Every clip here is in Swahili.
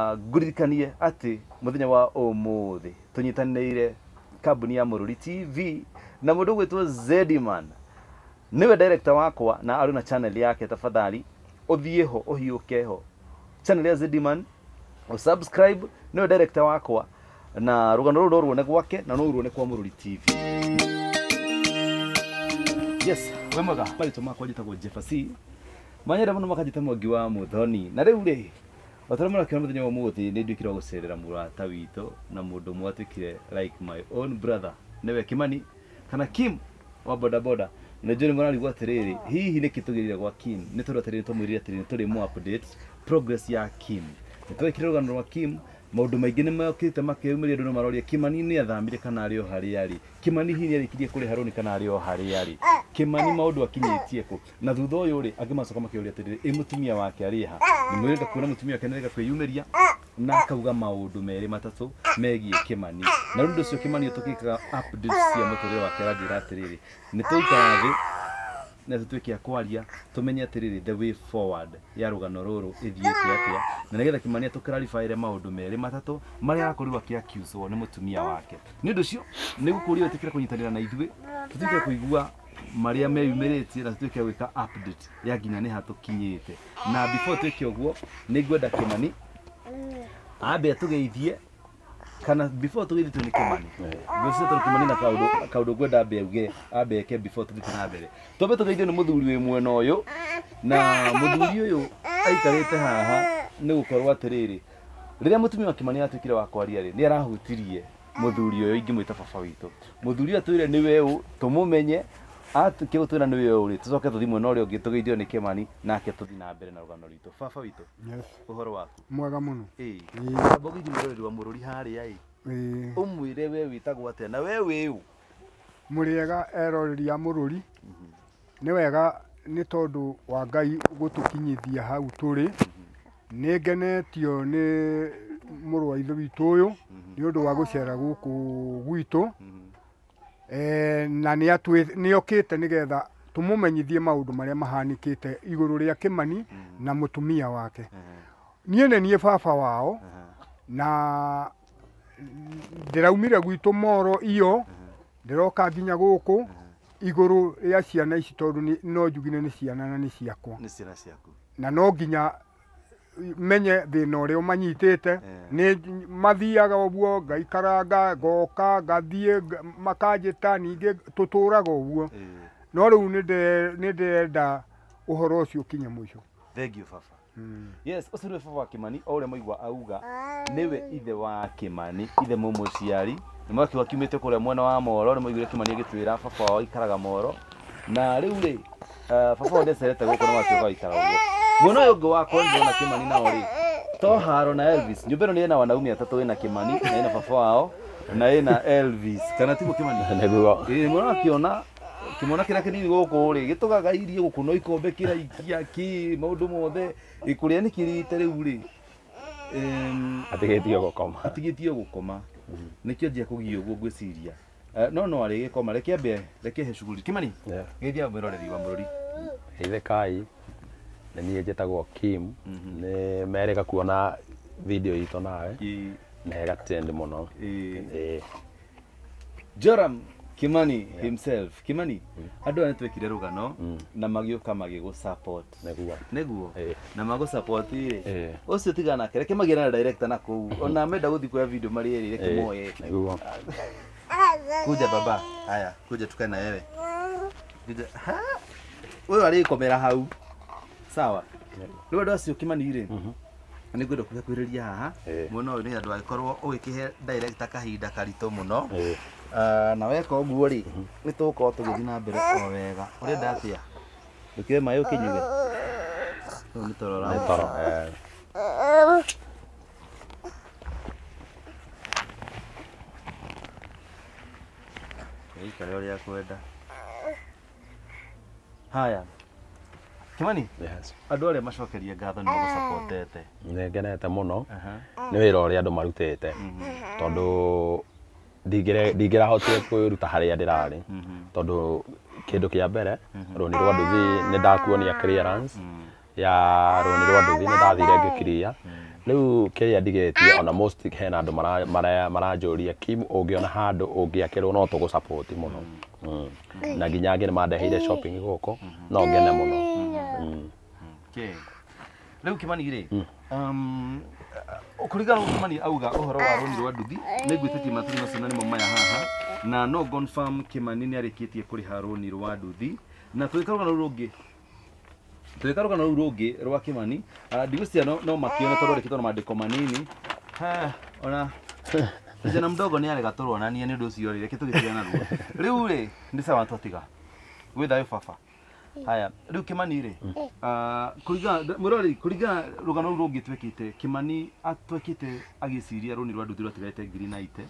nguririkanie atĩ mũthenya wa ũmũthĩ tũnyitanĩire kambuni ya mũrũri tv na mũndũ ũgwĩtwo zediman nĩwe director wakwa na arĩ na channel yake tafadhali ũthiĩ ho ũhiũke ho channel ya zediman usubscribe nĩwe director wakwa na rũgano rũrũ norwo nĩ gwake na norwo nĩ kwa mũrũri tv yes wemwega maritũ makwa njĩtagwo jefasi manyenda mũno makanjĩta mwangi wa mũthoni na rĩu rĩ Bataramurakarira muthenya wa muthi ni ndwikira gucerera murata wito na mundu umwe kire like my own brother niwe Kimani kana Kim wa boda boda na jori ngora rigwa atiriri hihi ni kitugirira gwa Kim ni turu atiriri tumwirira atiriri turi mu updates progress ya Kim ni twekira rugano rwa Kim maundu maingi nä mokite makäumä andå nä maroria kimani nä athamire kana arä o harä arä kimani hihi nä arä kirie kå rä haroni kana arä o harä arä kimani maundu akinyä tie kå na thutha å yå rä angä macoka makä å ria atä rä ä må tumia wake arä ha nä mwä renda kuona må tumia wake nä rega kwä yumä ria na akauga maundu merä matatå megiä kimani na rä ndå å cio kimani å tå gä kaga cia må tå rä re wake aranjä ra atä rä rä na tutuike akwaria tumenye atiriri the way forward ya rugano ruru ithiite atia na nigetha kimania tukararifyre maundu meri matatu maria akorirwo akiakiuswo ni tumia wake ni undu ucio ni gukuria tikire kunyitanira na ithui tutuike kuigua maria meyumiritie na tutuike gwika update ya nginya ni hatu kinyite na before tuike uguo ni ngwenda kimani ambe tugeithie kana before tugithi tunikomani eh. gwĩciria tũnikomani na ndå ngwenda mbeuge ambeke before tũthiĩ na mbere geithio nä må thuri wä mwena å yå na må thuri å yå ũyũ te haha nä gå korwo atä rä rä rä rä a må tumia wa kä kimani atuĩkire wa kwaria rĩ nä arahutirie må thuri å yå ingä mwä ta baba witå må thuri å yå re nä we å tå må menye kä gå tå na nä wä å rä tå coke tå thimwe na rä a å ngä tå gä ithio nä kämani nake tå thiä na mbere na rå rwitå baba witå å horo waku mwega må no amba å gä thiä roreri wa må rå ri harä a å mwä re we wä tagwo na we wä å må rä ega eroreri a må rå ri mhm. nä wega nä tondå wa ngai gå tå kinyithia hau tå rä nä ngenetio nä må rå wa ithe witå å yå mhm. nä å ndå wa gå cera gå kå gwitå mhm eh, na nä okä te nä getha tå må menyithie maå ndå marä a mahanikä te igå rå rä a kä mani mm-hmm. na må tumia wake niä nä niä baba wao mm-hmm. na ndä raumire gwitå moro iyo mm-hmm. ndä roka nginya gå kå igå rå rä a ciana ici tondå no njugine nä ciana na nä ciakwa na no nginya menye thina uria umanyitite eh. ni mathiaga uguo ngaikaranga ngoka ngathie makanjita ningi tuturaga uguo eh. no riu ni ndirenda uhoro ucio ukinye å thengio baba Mm. yes ucio nä baba wa kimani o å maigua auga nä ithe wa kimani ithe må må ciari nä mwaki wakiumä te kå rä a mwena wa moro nä maiguire kimani agä twä ra baba wao ikaraga moro na rä u rä eh, baba wa ndecerete gå kå nä watuä ka å guo muona ũyũ ũngĩ wakwa ndĩrona Kimani nao rĩ to haro na Elvis nyũmba ĩno nĩ ĩna wanaume atatũ ĩna Kimani na ĩna baba wao na ĩna Elvis kana tiguo Kimani ĩĩ muona wakiona kimona kira kinini guku ri gitugagairie guku no ikombe kiraikia ki maundu mothe ikuria nikirite riu ri atigitio gukoma atigitio gukoma mm-hmm. nikio njia kugia uguo ngwiciria no no arigikoma reke ambe reke he shughuli kimani githia mwiroreri wa murori heithe kai na niä njä tagwo kim mhm. nä merä ga kuona video itå nawe na hegatend må no joram kimani yeah. himself kimani mm. andå aya nä mm. na magä å ka magä gå näguo na magå support hey. å cio tigana kere reke magä na na kå mm-hmm. ona meda gå kwa kuoya video marä erä reke hey. moe kuja baba haya kuja tukana wewe å yå arä komera hau sawa rä u andå acio å kä mani-rä mhm. nä ngwenda kå kuhä rä ria haha eh. mwena å yå nä andå korwo å gä kä he kahinda karitå må no eh. ah, na weka å guo rä mhm. nä tå korwo tå gä thiä na mbere o wega å rä enda atä a ndå kä oe maä å kä nyuge å yå nä toro eh. ikare å rä a kwenda haya Kimani yes. andå arä a macokerie ngatho nä magåcapotete eh. nä ngenete må no nä wä ra å rä a andå marutĩte mhm. tondå ndingä rahotire kwä ruta harä a ndä rarä mhm. tondå kä ndå kä a mbere mhm. rå nä rwa nduthi nä ndakuonia clearance ya rå nä rwa nduthi nä ndathire ngä kiria rä u kä rä a ndigätie ona hena andå maranjå ria kim å ngä ona handå å ngä akä rwo no tå gå må no na nginya angä nä mandeheire goko no ngene muno mm. okay leo u ire um rä kimani auga å wa rå rwa nduthi ah. nä ngwä tä tie macio na nä mo maya haha na no confirm kimani nä arä kä tie kå rä ha ni rwa nduthi na tå gä karå gano rå ngä tå rwa kimani ah, ndigå no makione tondå rikitona madiko manini ha mandä ko manini ona kijana mdogo ni arega tå ronanie nä å ndå å cio rä reke tå gä tigana naruo rä u rä nä sawa twatiga gwä thayå baba haya rä u kä mani rä mwä rorä kå rũgano rå u rå ngä twä kä te kä mani atwekä te agä ciria rå ni ma nduthi rwa tigarä the ones na ite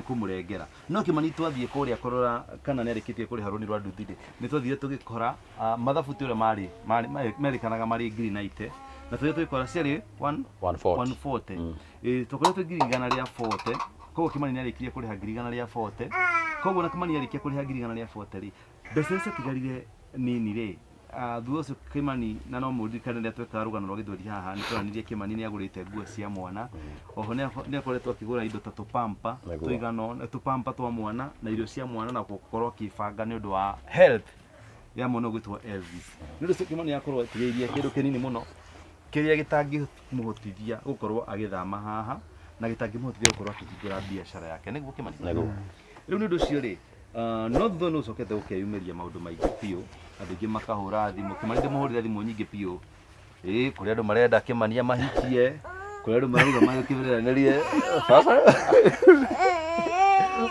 tondå eh. no kä mani twathiä kå rä korora kana ni arä kä tie kå rä ha rå ni rwa nduthi rä nä twathire tå gä kora ah, mathabu tä å rä a merä na turia twikora ciarä 140 tukoretwo ngiri rä a 40 koguo kimani nä arä kirie kå rä ha ngiri rä a 40 koguo na kimani nä arä kia kå rä ha ngiri rä a mbeca iria ciatigarire nini rä thutha ũcio kimani na no mũndirikane rĩrĩa twekaga rũgano rwa gĩthweri haha nĩ twaranirie kimani nĩ agũrĩte nguo cia mwana mm. oho nĩ akoretwo akĩgũra indo ta tũpampa tũigano tũpampa twa mwana na irio cia mwana na gũkorwo akĩbanga nĩ ũndũ wa health ya mwana ũgwĩtwo elvis nĩ ũndũ ũcio kimani akorwo akĩgĩirie kĩndũ kĩnini mũno kĩrĩa gĩtangĩmũhotithia gukorwo agithama haha na gĩtangĩmũhotithia gukorwo akĩhingũra biashara yake nĩguo kĩmani rĩu nĩ ũndũ ũcio rĩ uh, no thutha nĩ ũcokete gũkeyumĩria maũndũ maingĩ biũ andũ aingĩ makahũra thimũ kĩmani ndĩmũhũrĩre thimũ nyingi biũ ĩ kuri andu marenda kĩmania mahikie kũrĩ andũ marauga magĩkĩmĩranĩrie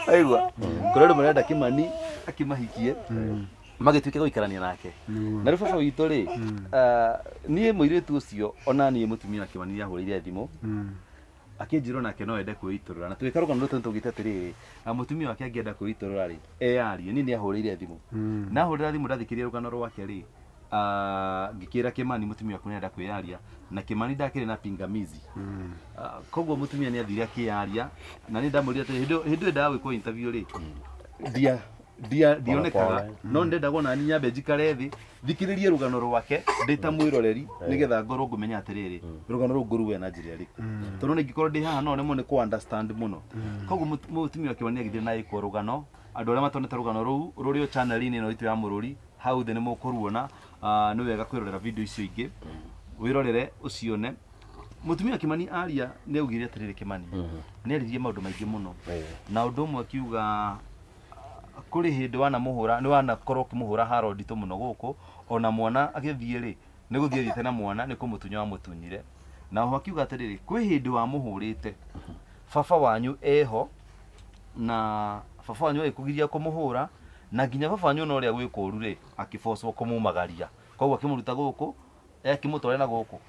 aigua kuri andu marenda kimani akĩmahikie mm magituike guikarania nake mm. na riu baba witå rä mm. uh, niä må irä tu å cio ona niä må tumia akä mani ahå rä ire thimå mm. akä njä rwo nake no ende kwä itå rå ra na tå gä karå gano rå tå tå gä te atä rä ah, må tumia wake angä enda kwä itå rå ra rä eyarie ni nä ahå rä ire thimå nahå rä ra thimå ndathä kä rä rå rwake rä uh, ngikä kimani mutumia wakwa nenda kwĩyaria na kimani ndakĩrĩ na pingamizi mm. uh, koguo mutumia nĩ athire akĩyaria na nĩ ndamwĩrire hĩndĩ ĩyo ndagwĩkwo interview rĩ thia ndionekaga no hmm. ndenda gona ni nyambe njikare thĩ thikĩrĩrie rũgano rwake ndĩ ta hmm. mwĩroreri nĩgetha ngorwo ngũmenya atĩrĩrĩ hmm. rũgano rũu ngũruwe na njĩra ĩrĩkũ tondũ nĩngĩkorwo ndĩ haha no nemwo nĩ kũ-understand mũno koguo mũtumia wakĩwa nĩagithire na ĩkwo rũgano andũ arĩa matonete rũgano rũu rũrĩ o chanel-inĩ no itũ ya mũrũri hau thĩ nĩmũkũruona nĩ wega kwĩrorera video icio ingĩ wĩrorere ũcione mũtumia kĩmani aria atiriri kimani kĩmani nĩaririe maundu maingi muno na undu ũmwe akiuga kuri hindi wanamuhura ni wanakorwo ukimuhura haro nditu muno guku ona mwana agithie ri ni guthie thiite na mwana ni kumutunya wa mutunyire na ho akiuga atiriri kwi hindi wamuhurite baba wanyu eho na baba wanyu agikugiria kumuhura na nginya baba wanyu ona uria gwikuru ri akibocwo kumumagaria koguo akimuruta guku e, akimutware na guku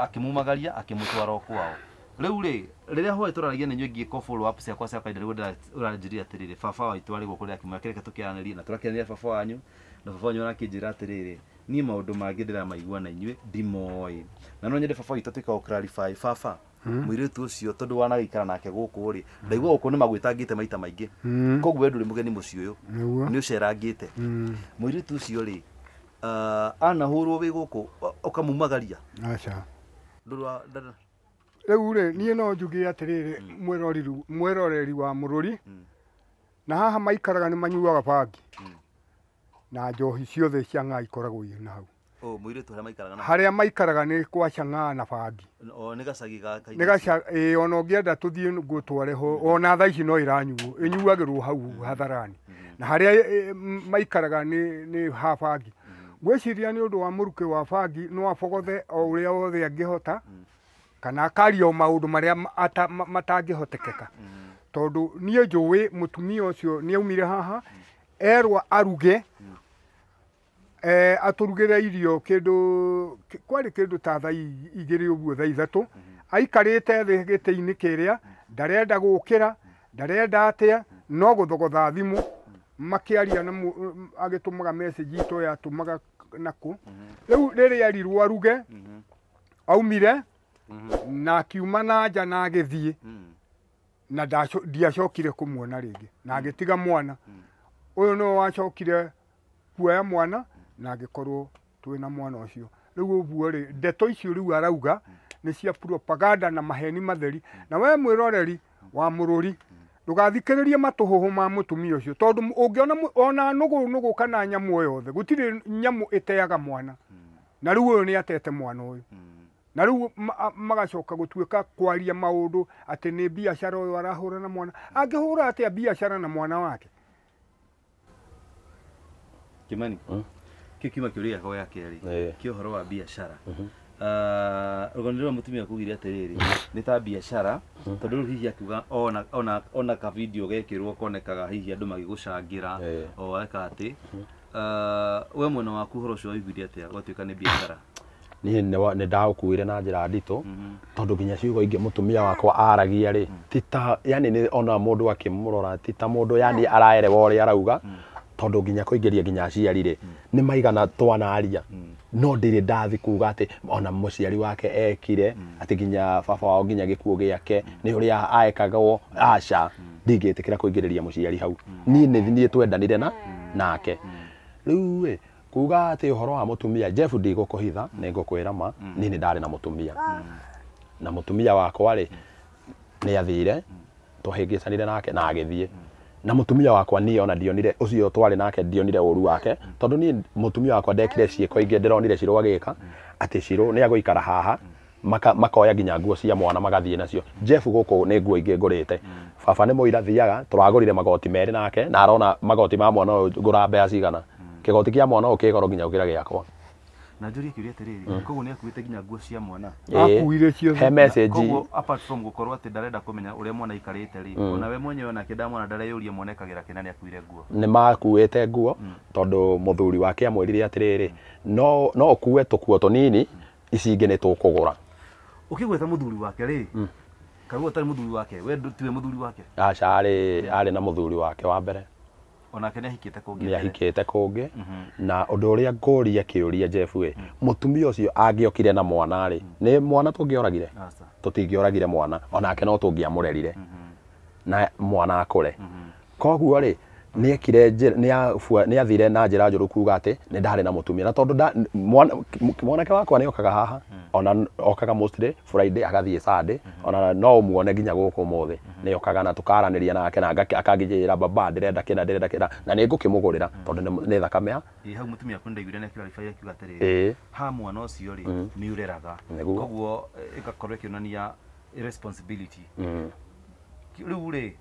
akimumagaria akimutwara kwao riu ri riria hwaĩ tũraragia nĩ nyuĩ ngĩka follow up ciakwa cia kaida rĩu ũranjĩria atĩrĩrĩ baba waitũ arĩ gũkũ rĩakiuma kĩreke tũkĩaranĩrie na tũrakĩaranĩria baba wanyu na baba wanyu arakĩnjĩra atĩrĩrĩ niĩ maũndũ mangĩ ndĩramaigua na inyuĩ ndimoĩ na no nyende baba witũ tuĩka gũclarify baba hmm? mũirĩtu ũcio tondũ wanagĩikara nake gũkũ rĩ ndaigua gũkũ nĩ magwĩtangĩte maita maingĩ hmm? koguo we ndũrĩ mũgeni mũciĩ ũyũ nĩ ũcerangĩte hmm. mũirĩtu ũcio rĩ uh, anahũrwo wĩ gũkũ ũkamumagaria aca riu ri niä no njuge rä mm. mwiroreri mwiroreri wa ri mm. na haha maikaraga nä manyuaga bangi mm. na njohi ciothe cia ng'a ikoragwo irĩ na hau oh, harĩa maikaraga nä kwa cang'aa na bangi nĩ ona ũngĩenda tũthiĩ ngũtware ho ona tha ici no nyuagä rwo hau hatharani na a maikaraga nä ha bangi nä å ndå wa mũrukĩ wa bangi no abogothe o a wothe angä hota kana akaria o maundu maria matangihotekeka tondu nie njũĩ mutumia ucio ni aumire haha erwa aruge e, aturugira irio kindu kwari kindu ta thaa igĩrĩ ũguo thai thatu aikarite thi gĩtĩ kiria kĩrĩa ndarenda gũkĩra ndarenda atĩa no thimu makiaria na agitumaga message ya tumaga naku riu riri ari aruge mhm. aumire Mm-hmm. na kiuma na nja na thiä mm. na ndiacokire rä ringi na mm. tiga mwana mm. yå nä wacokire kuoya mwana na twä na mwana ucio riu uguo ri ndeto icio u arauga ni cia propaganda na maheni matheri na we mwiroreri wa mururi ndugathikiririe matuhuhu ma cio ucio tondu ungiona ona nugu nugu kana nyamu o yothe nyamå nyamu teaga mwana na å yå ni atete mwana yå na u magacoka gutuika kwaria maundu ati ni biashara uyu arahura na mwana angihura atia biacara na mwana wake kimani kä kiuma kä å rä gakwa gä kerä kä å horo wa biacara ah, rå gano rwa må tumia kugire atä rä rä nä ta biacara tondå rä u hihi akiuga ona ka gekä rwo konekaga hihi andå magä gå cangä ra o atä ah, we mwena waku horo å cio waiguire atä a gwatuä ka nä biacara nä ndaåkuä re na njä ra nditå mhm. tondå nginya ciugo ingä må tumia wakwa aragia rä mhm. tita yani ona må ndå akä må rora tita må ndå yani araerewa å rä a arauga mhm. tondå nginya kå ingä ria nginya aciari rä nä maigana twanaria no ndä ndathi kuga atä ona ciari wake ekire atä nginya baba wao nginya nä å rä a aekagwo aca ndingĩtĩkĩra kũingĩrĩria mũciari hau niĩ nĩ niĩ twendanire na nake rĩu kuga ati uhoro wa mutumia Jeff ndi ndä gå kå hitha nä ngå kwä ra ma nä mm. nä ndarä na mutumia tumia ah. mm. na mutumia tumia wakwa-rä nä athä ire twahä nake na agithie mm. na mutumia wakwa ni ona ndionire ucio twari nake ndionire uru wake tondu ni mutumia wakwa ndekire ciäko ingä ndäronire cirå agä ka atä cirå nä agå haha maka, makoya nginya nguo cia mwana magathie nacio jeff gå nä nguo ingä ngurite rä te baba nä må ira magoti meri nake na arona magoti ma mwana ngura ngå mbea cigana kigoti kia mwana ukigoro nginya ukira giakwa na njuri kiuria atiriri mm. koguo ni akuite nginya nguo cia mwana akuire cio he message koguo apart from gukorwa ati ndarenda kumenya uria mwana ikarite ri mm. ona we mwenye mwenyewe onake ndamwona ndareyuria mwana ekagera kina ni akuire nguo ni makuite nguo mm. tondu muthuri wake amwirire atiriri no no kuwe tukuo tonini ici ingi ni tukugura ukigweta muthuri wake ri karuo tari muthuri wake we tiwe muthuri wake acha ari ari na muthuri wake wa mbere onake nĩahikĩte kũngĩ nĩahikĩte kũngĩ mhm. na undu uria ngoria kiuria Jeff we mutumia mhm. ucio angiokire na mwana ri mhm. ni mwana tũngĩoragire oragire mwana onake no tũngĩamũrerire na mwana akure koguo ri nä ekire nä athire na njä ra njå rå kuga atä nä ndarä na må tumia na tondå mwanake wakwa nä okaga haha hmm. ona okaga mostly friday agathiä sunday hmm. ona no muone nginya gå kå må thä hmm. nä okaga na tå karanä ria nake na akangä ra baba ndä renda kä na ndä renda kä na na nä ngå kä må gå rä ra tondå nä thakamea hau må tumia akå ndaiguire nä akä ha mwana å cio rä nä å reraga koguo ä gakorwo ä kä onania responsibility rä u rä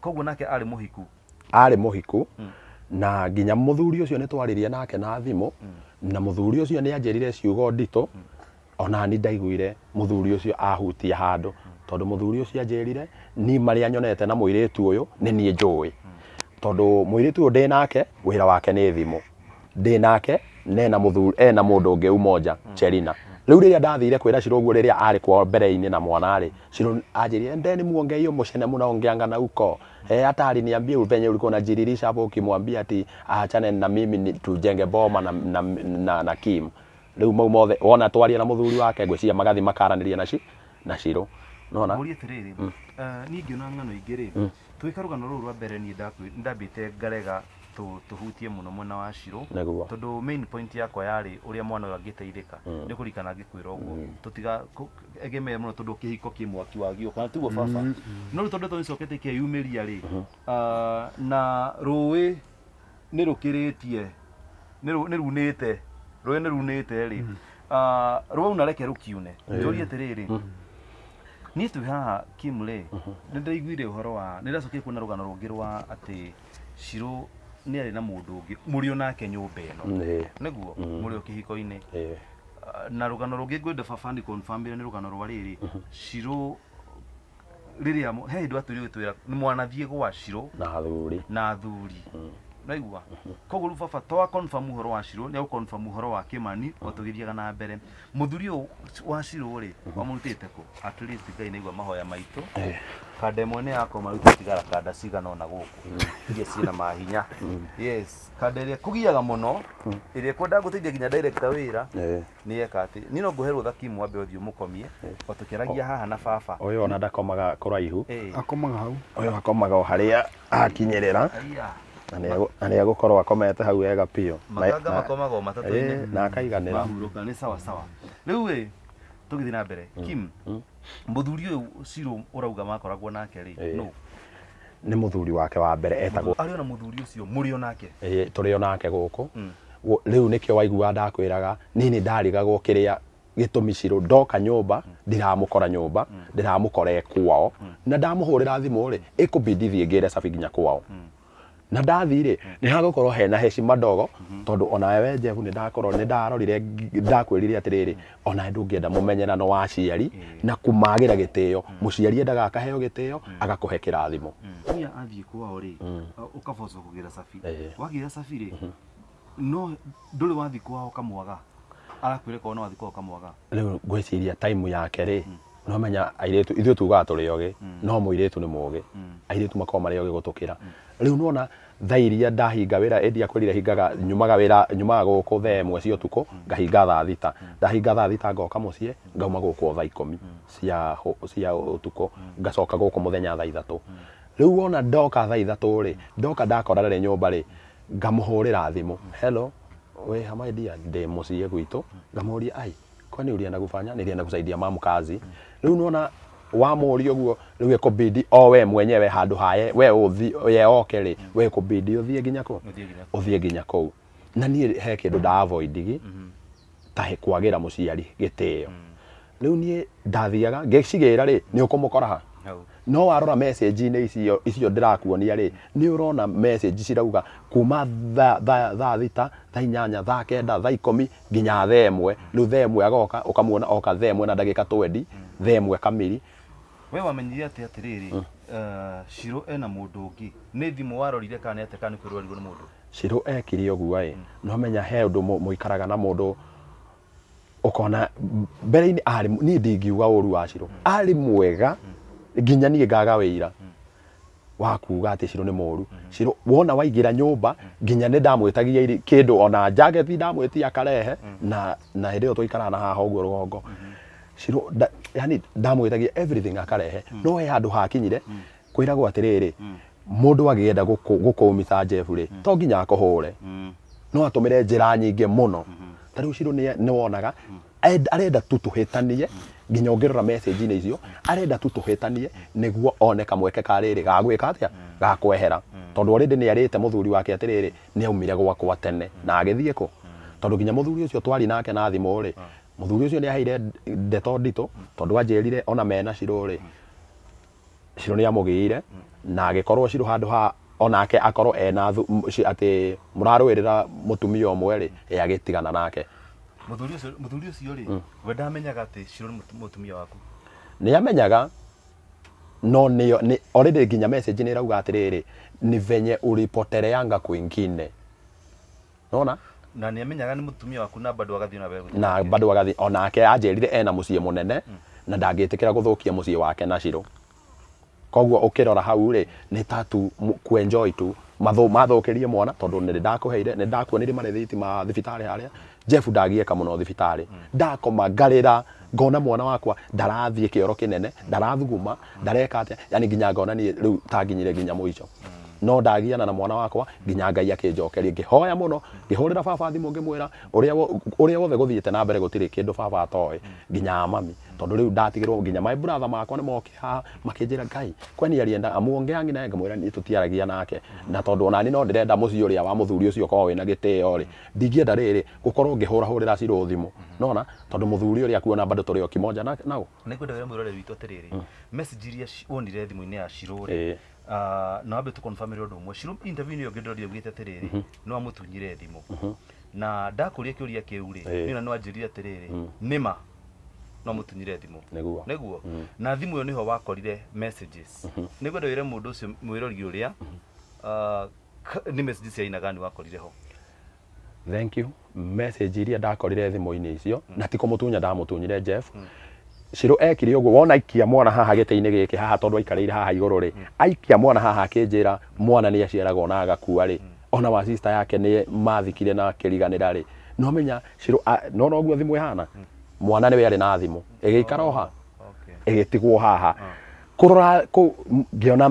koguo nake arä må hiku arä må hiku hmm. na nginya må thuri å cio nä twarä ria nake na thimå hmm. na må thuri å cio nä rire ciugo nditå hmm. ona ni ndaiguire må thuri å cio ahutia handå tondå må thuri å cio rire ni marä a nyonete na må irä tu å yå nä niä njå tondå må irä tu å ndä nake wä ra wake nä thimå ndä nake ena må ndå å ngä umonja cherina mm riu riria ndathire kwira ciroguo riria ari kwa mbere-ini na mwana ri ciro anjirie ndeni muongei umucene muno na uko e, atari ni ambie niambie upenye na jiririsha hapo ukimwambia ati achane na mimi tujenge boma na, na, na, na Kim riu mau mothe wona twaria na muthuri wake ngwiciria magathi makaraniria na, ci, na ciro nona muri tiriri mm. Eh, ni ngiona ng'ano ingiri mm. tugika ruru wa mbere ni ndabite ngarega tuhutie muno mwena wa Shiro tondu main point yakwa yari uria mwana uyu angiteithika mm. ni kurikana ngikwira uguo mm. tutiga egemee muno tondu kihiko ki mwaki wagio kana tiguo mm-hmm. baba no tondu tunicokete ikeyumiria ri uh mm-hmm. ah, -huh. uh, na ruwi ni rukiritie ni runite ruwi ni runite ri uh, mm-hmm. ah, rwauna reke rukiune eh. njurie atiriri ni tu haha kimrä ndaiguire uhoro wa nä kuona rugano rungi rwa ati shiro nä arä na må ndå å ngä må rä niguo muri okihiko mba no nä guo må rä kä hiko-inä na rå gano rå ngä ngwenda babanä konbamä ni nä rå gano rwa rä rä cirå rä rä he hä ndå atwä ni twä ra nä mwanathiä gwa cirå na thuri naigua mm. mm-hmm. koguo rä baba to akonbamu horo wa cirå nä agåkonbamu horo wa kä mani o mm-hmm. gä thiaga na mbere må thuri å wa cirå rä mm-hmm. wamå rutä te kå ngai naigua mahoya maitå kada imwe nä yakoma rä kada siga no gå kå iria si na mahinya yes ä rä a kå giaga må no ä rä a kwendaga gå teithia nginya ra nä eka ni no guheru herwo mu abe uthi thiå må komie o kä haha na baba å yå ona ndakomaga kå raihu akomaga hau oyo yå akomaga haria harä a akinyä rä ra na agå korwo akomete hau ega pio matanga makomaga matatu ni na akaiganä ra mahurå sawa nä sawasawa rä u tå mbere mm. kim mm muthuri uyu ciro urauga makoragwo nake ri no nä må thuri wake wa mbere etagwo arä ona må thuri å cio må rä o nake tå rä o nake gå kå hmm. rä u nä kä o waigua ndakwä raga nini ndarigagwo kä rä a gä tå mi cirå ndoka nyå mba hmm. ndiramå kora nyå mba hmm. ndiramå kora kwao na ndamå hå rä ra thimå rä ä kå mbindithiä ngä re cabi nginya kwao mm na ndathire nä hagåkorwo hena hecima madogo tondå onawe we njebu nä ndakorwo nä ndarorire ndakwärire atä rä rä onawe ndå ngä enda må menyerano wa aciari na kũmagä ra gä tä o må ciari endaga akaheo gä tä mm. o agakå he kä rathimo nia mm. athiä kwao rä å mm. kabocwo kå gä ra cabi eh. wagä ra cabi rä mm-hmm. no ndå rä wathiä kwao kamwaga arakwä re korwo no wathiä kwao kamwaga rä u ngwäciria taimu yake rä no menya airä tu ithuä tugaga tå rä ogä no må irä tu nä må gä airä tu makorwo marä ogä gå tå kä ra riu nuona thaa iria ndahinga wira endi akwirire hingaga nyumaga wira nyumaga guku the mwe cio tuko ngahinga thaa thita ndahinga thaa thita ngoka mucii ngauma guku thaa ikumi cia cia utuko ngacoka guku muthenya thaa ithatu riu wona ndoka thaa ithatu ri ndoka ndakorarire nyumba ri ngamuhurira thimu hello we hama dia de mucie gwitu ngamuria ai kwani urienda gufanya nirienda gusaidia mamu kazi riu nuona wamuria uguo riu ikubidi o we mwenyewe handu haye we uthi ye oke ri mm. we ikubidi uthie nginya ko uthie nginya ko na niä he kindu da avoid gi mm-hmm. ta he ra muciari ciari mm. riu tä o rä u niä ndathiaga ngä cigä ra rä nä no warora message ni icio icio ndirakuonia ri mm. ni urona message cirauga kuma tha tha tha thita tha nyanya tha kenda tha ikomi mi nginya thaa ä mwe agoka ukamuona oka themwe na dagika ka twendi thaa kamiri we wamenyire atä atä rä rä cirå ena må ndå å ngä nä thimå warorire kana nä atä kana nä kwä rwarirwo nä må ndå cirå ekire å guo mm. no menya he å ndå må ikaraga na må ndå å kona mbere-inä niä ndingiuga å ru wa cirå mm. arä mwega mm. nginya niä ngaga wä ira wa atä cirå nä må ru cirå mm-hmm. wona waingä ra nyå mba nginya nä ndamwä tagia kä ndå ona njageti ndamwä tia akarehe na hä ndä ä yo twaikaraga na haha å guo rå gongo cirå mm-hmm yani ndamwitagia everything akarehe hmm. no he handå hakinyire hmm. kwiragwo atiriri hmm. mundu agienda gukumita Jeff ri to nginya akohure no atumire njira nyingi muno ta riu ciro ni wonaga arenda tu tuhitanie nginya ungirora message ni icio arenda tu tuhitanie niguo one kamweke ka riri ga gwika atia ga kwehera tondu already ni arite muthuri wake atiriri ni aumire gwakwa tene na agithie ku tondu nginya muthuri ucio twari nake na thimu ri muthuri ucio ni aheire ndeto ndito tondu anjirire ona mena ciro ri ciro ni amugiire na agikorwo ciro handu ha onake akorwo ena ati murarwirira mutumia umwe ri e agitigana nake muthuri ucio muthuri ucio ri mm. we ndamenyaga ati ciro ni mutumia waku ni amenyaga no nio ni already nginya message ni rauga atiriri ni venye ulipotereanga kwingine nona na nä amenyaga nä må tumia waku na bado agathiä na bado agathiä onake anjärire ena må ciä må nene na ndangä tä kä ra gå thå kia må ciä wake na cirå koguo å kä rora hau rä nä tatu kwenjoi tu mathå kä rie mwana tondå nä ndakå heire nä ndakuonä rä marithiti ma thibitarä harä a jefu ndagieka må no thibitarä mm. ndakoma ngarä ra ngona mwana wakwa ndarathiä kä oro kä nene ndarathuguma ndareka atä yani nginya ngona niä rä u tanginyire nginya må ico mm no ndagiana na mwana wakwa nginya ngai akinjokeri ngihoya muno ngihurira baba thimu ngimwira uria uria wothe guthiite na mbere gutiri kindu baba atoe nginya mami tondu riu ndatigirwo nginya my brother makwa ni moke ha makinjira ngai kweni arienda amuonge angi na ngimwira ni tutiaragia nake na tondu ona ni no ndirenda mucio uria wa muthuri ucio ko wina gitio ri ndingienda riri gukorwo ngihura hurira ciru thimu nona tondu muthuri uria kuona bado turi okimoja kimoja nago nikwenda wira mwirore witu atiriri mm. message iria wonire thimu-ini ya ciro ri Ah, na wambe tũkonfamĩre ũndũ ũmwe cirum interview-inĩ ĩyo ngĩndorire ugĩte atĩrĩrĩ mhm. nĩ wamũtunyire thimũ mhm. na ndakũria kĩũria kĩu rĩ eh. mm. nĩ na nwanjĩrire atĩrĩrĩ nĩma no mũtunyire thimũ nĩguo mm. na thimũ ĩyo nĩho wakorire messages mhm. nĩgwenda wĩre mũndũ ũcio mwĩrori ũrĩa ah, nĩ messages ya aina gani wakorire ho thank you message iria ndakorire thimũ-inĩ icio mm. na ti kũmũtunya ndamutunyire Jeff mm ciro ekire uguo wona ikia mwana haha gĩtĩ giki gĩkĩ haha tondũ aikarĩire haha igũrũ ri hmm. aikia mwana haha kinjira mwana ni aciaragwo na agakua ri hmm. ona wa sister yake ni mathikire na kiriganira ri no menya ciro no no noguo thimũ ĩhana hmm. mwana nĩwe arĩ na thimũ igikara oha igitigwo oh, haha ah. kurora ku ngiona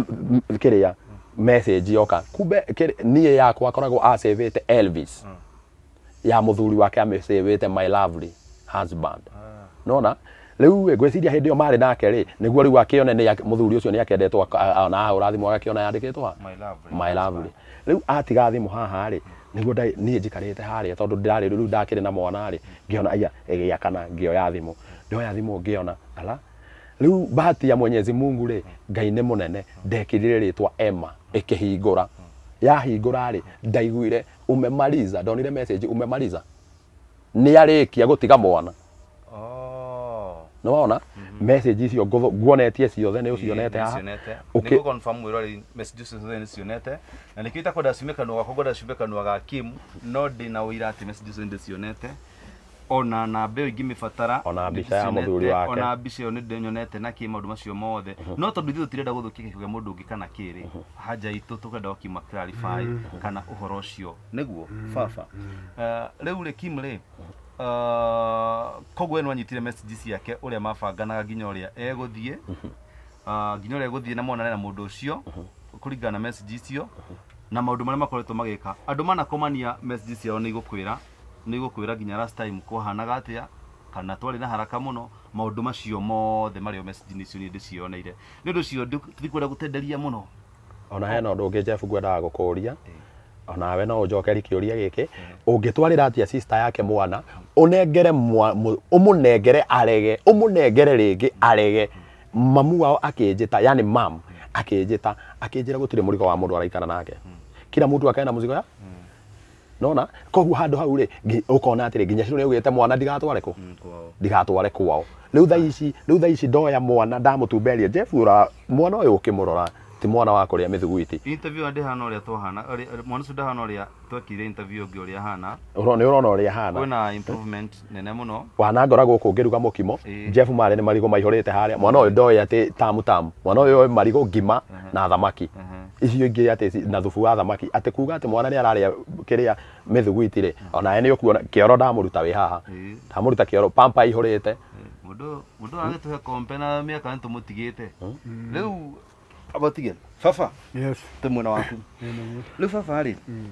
kĩrĩa message yoka kumbe niĩ yakwa akoragwo acĩvĩte Elvis ya muthuri wake amĩcĩvĩte my lovely husband ah. nona riu eh, ngwiciria hindi iyo mari nake ri niguo riu akione ni muthuri ucio ni akendetwo na ahura thimu agakiona yandikitwo ha my love eh. riu atiga thimu haha ri niguo ni njikarite haria tondu ndirari riu ndakiri na mwana ri ngiona aya kana igiakana ngioya thimu ya thimu ngiona ala riu bahati ya mwenyezi mungu ri ngai ni munene ndekirire ritwa ema ikihingura yahingura ri ndaiguire umemaliza ndonire message umemaliza ni arikia gutiga mwana nä wona mhm. message icio guonetie ciothe nä å cionete haha nä cionete na nä kä itakwo ndacimäkanua gwakwa ngwa ndacimäkanua ga kim no ndä na å ira atä ndä cionete ona na mbeo ingä mä batara ona mbica ya må thuri wake ona mbica ä yo nä ndänyonete na kä maå ndå macio mothe mhm. no tondå ithuä tirenda gå thå kä gä må ndå å ngä kana kä rä mhm. hanja itå tå kenda gakima kana å horo å cio nä guo baba rä u rä kim rä Uh, koguo no anyitire message ciake uria mabanganaga nginya uria eguthie mhm. uh, nginya uria eguthie na monane na mundu ucio mhm. kuringana na message icio mhm. na maundu maria makoretwo magika andu mana komania message ciao ni gukwira ni gukwira nginya last time kwahanaga atia kana twarä na haraka muno no maå ndå macio mothe marä o nä cio ni ndä cioneire nä å ndå cio tå thikwenda gå tenderia ona hena ndu ndå å ngä jebu onawe no ũnjokeri kiuria giki ungitwarira mm. atia sister yake mwana unengere umunengere arege umunengere ringi arege mm. mamu wao akijita yani mam mm. akijita akijira gutire muriko wa mũndũ araikana nake kila mũndũ akaena muziko ya nona koguo handũ hau rĩ ũkona atĩrĩ nginya ciro nĩugĩte mwana ndigatware kũ ndigatware kwao rĩu thaa ici rĩu thaa ici ndoya mwana ndamũtumberia Jeff mwana ũyũ ukimurora ti mwana wako ria mithuguiti interview ande hana ria uria twahana mwana su ndahana uria twekire interview ngi ria hana uro ni urona ria hana kwina improvement nene muno wana ngora guku ngiruga mukimo jeff mare ni marigo maihurite haria mwana uyu ndoi ati tamu tamu mwana uyu marigo ngima na thamaki icio ingä atä na thufu wa thamaki ati kuga ati mwana ni araria kiria mithuguiti ri ona ene thugwiti rä onaye nä kuona kä oro ndamå ruta haha ndamå ruta kä pampa ihå rä te må ndå å ragä tå he kompe na mä aka nä abatige baba yes tå mwena waku rä u baba rä mm.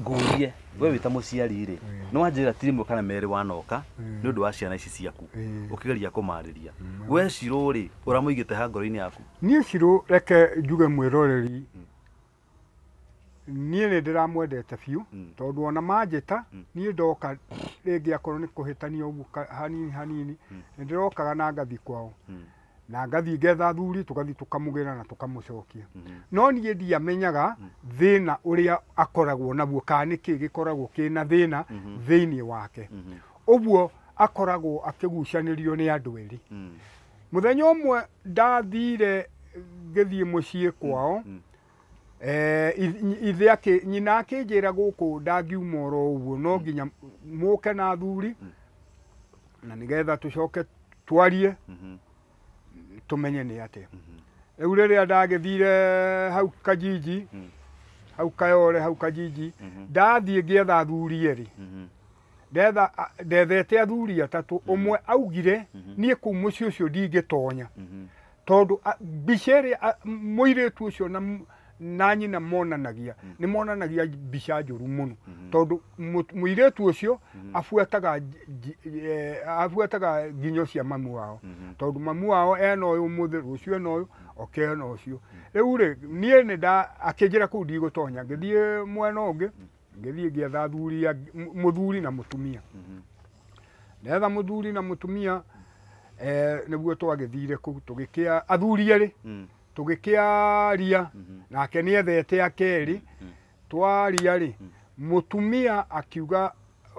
ngårie we wä ta må ciari rä mm. nä wanjä ra tirimå kana merä wanoka nä å ndå wa ciana ici ciaku å mm. kä geria kå marä ria we cirå rä å ramå igä te ha ngoro-inä yaku niä cirå reke njuge mwä roreri niä nä ndä ramwendete biå tondå ona manjä ta niä ndoka rä ngä akorwo nä kå hä tania å guo hanini hanini nä ndä rokaga na ngathi kwao na ngathiä ngetha thuri tukathi tũkamå na tũkamũcokia mhm. no niä ndiamenyaga mm thina uria akoragwo naguo kana nĩ kĩĩ gikoragwo ki na thina mhm. thini wake mhm. ũguo akoragwo akĩgucanĩrio ni andũ erĩ mm. mũthenya ũmwe ndathire ngĩthiĩ mũciĩ kwao mm. e, ithe akĩ nyina akinjira gũkũ ndangiuma oro ũguo no mm. nginya muke na thuri na nigetha tũcoke twarie tumenye ni atia mhm. riu riria ndagithire hau kajiji mhm. hau kayore hau kajiji mhm. ndathie ngietha athuri eri ndethete athuri atatu umwe augire nie kuu mucii ucio ndingitonya tondu mbica iria muiritu ucio na na nyina monanagia mm. nä monanagia mbica njå må no mm-hmm. tondå må irä tu å cio mm-hmm. abuataga e, abuataga nginyo cia mamu wao mm-hmm. tondå mamu wao ena å yå må thä rå cio ena å yå okena å cio rä u niä nä njä ra kå u ndigå tonya ngä thiä mwena å ngä ngä thiä ngä må thuri na må tumia muthuri må thuri na må tumia e, nä guo twagä thire kå tå athuri tugikiaria mhm. nake ethete akeri mhm. twaria ri mutumia mhm. akiuga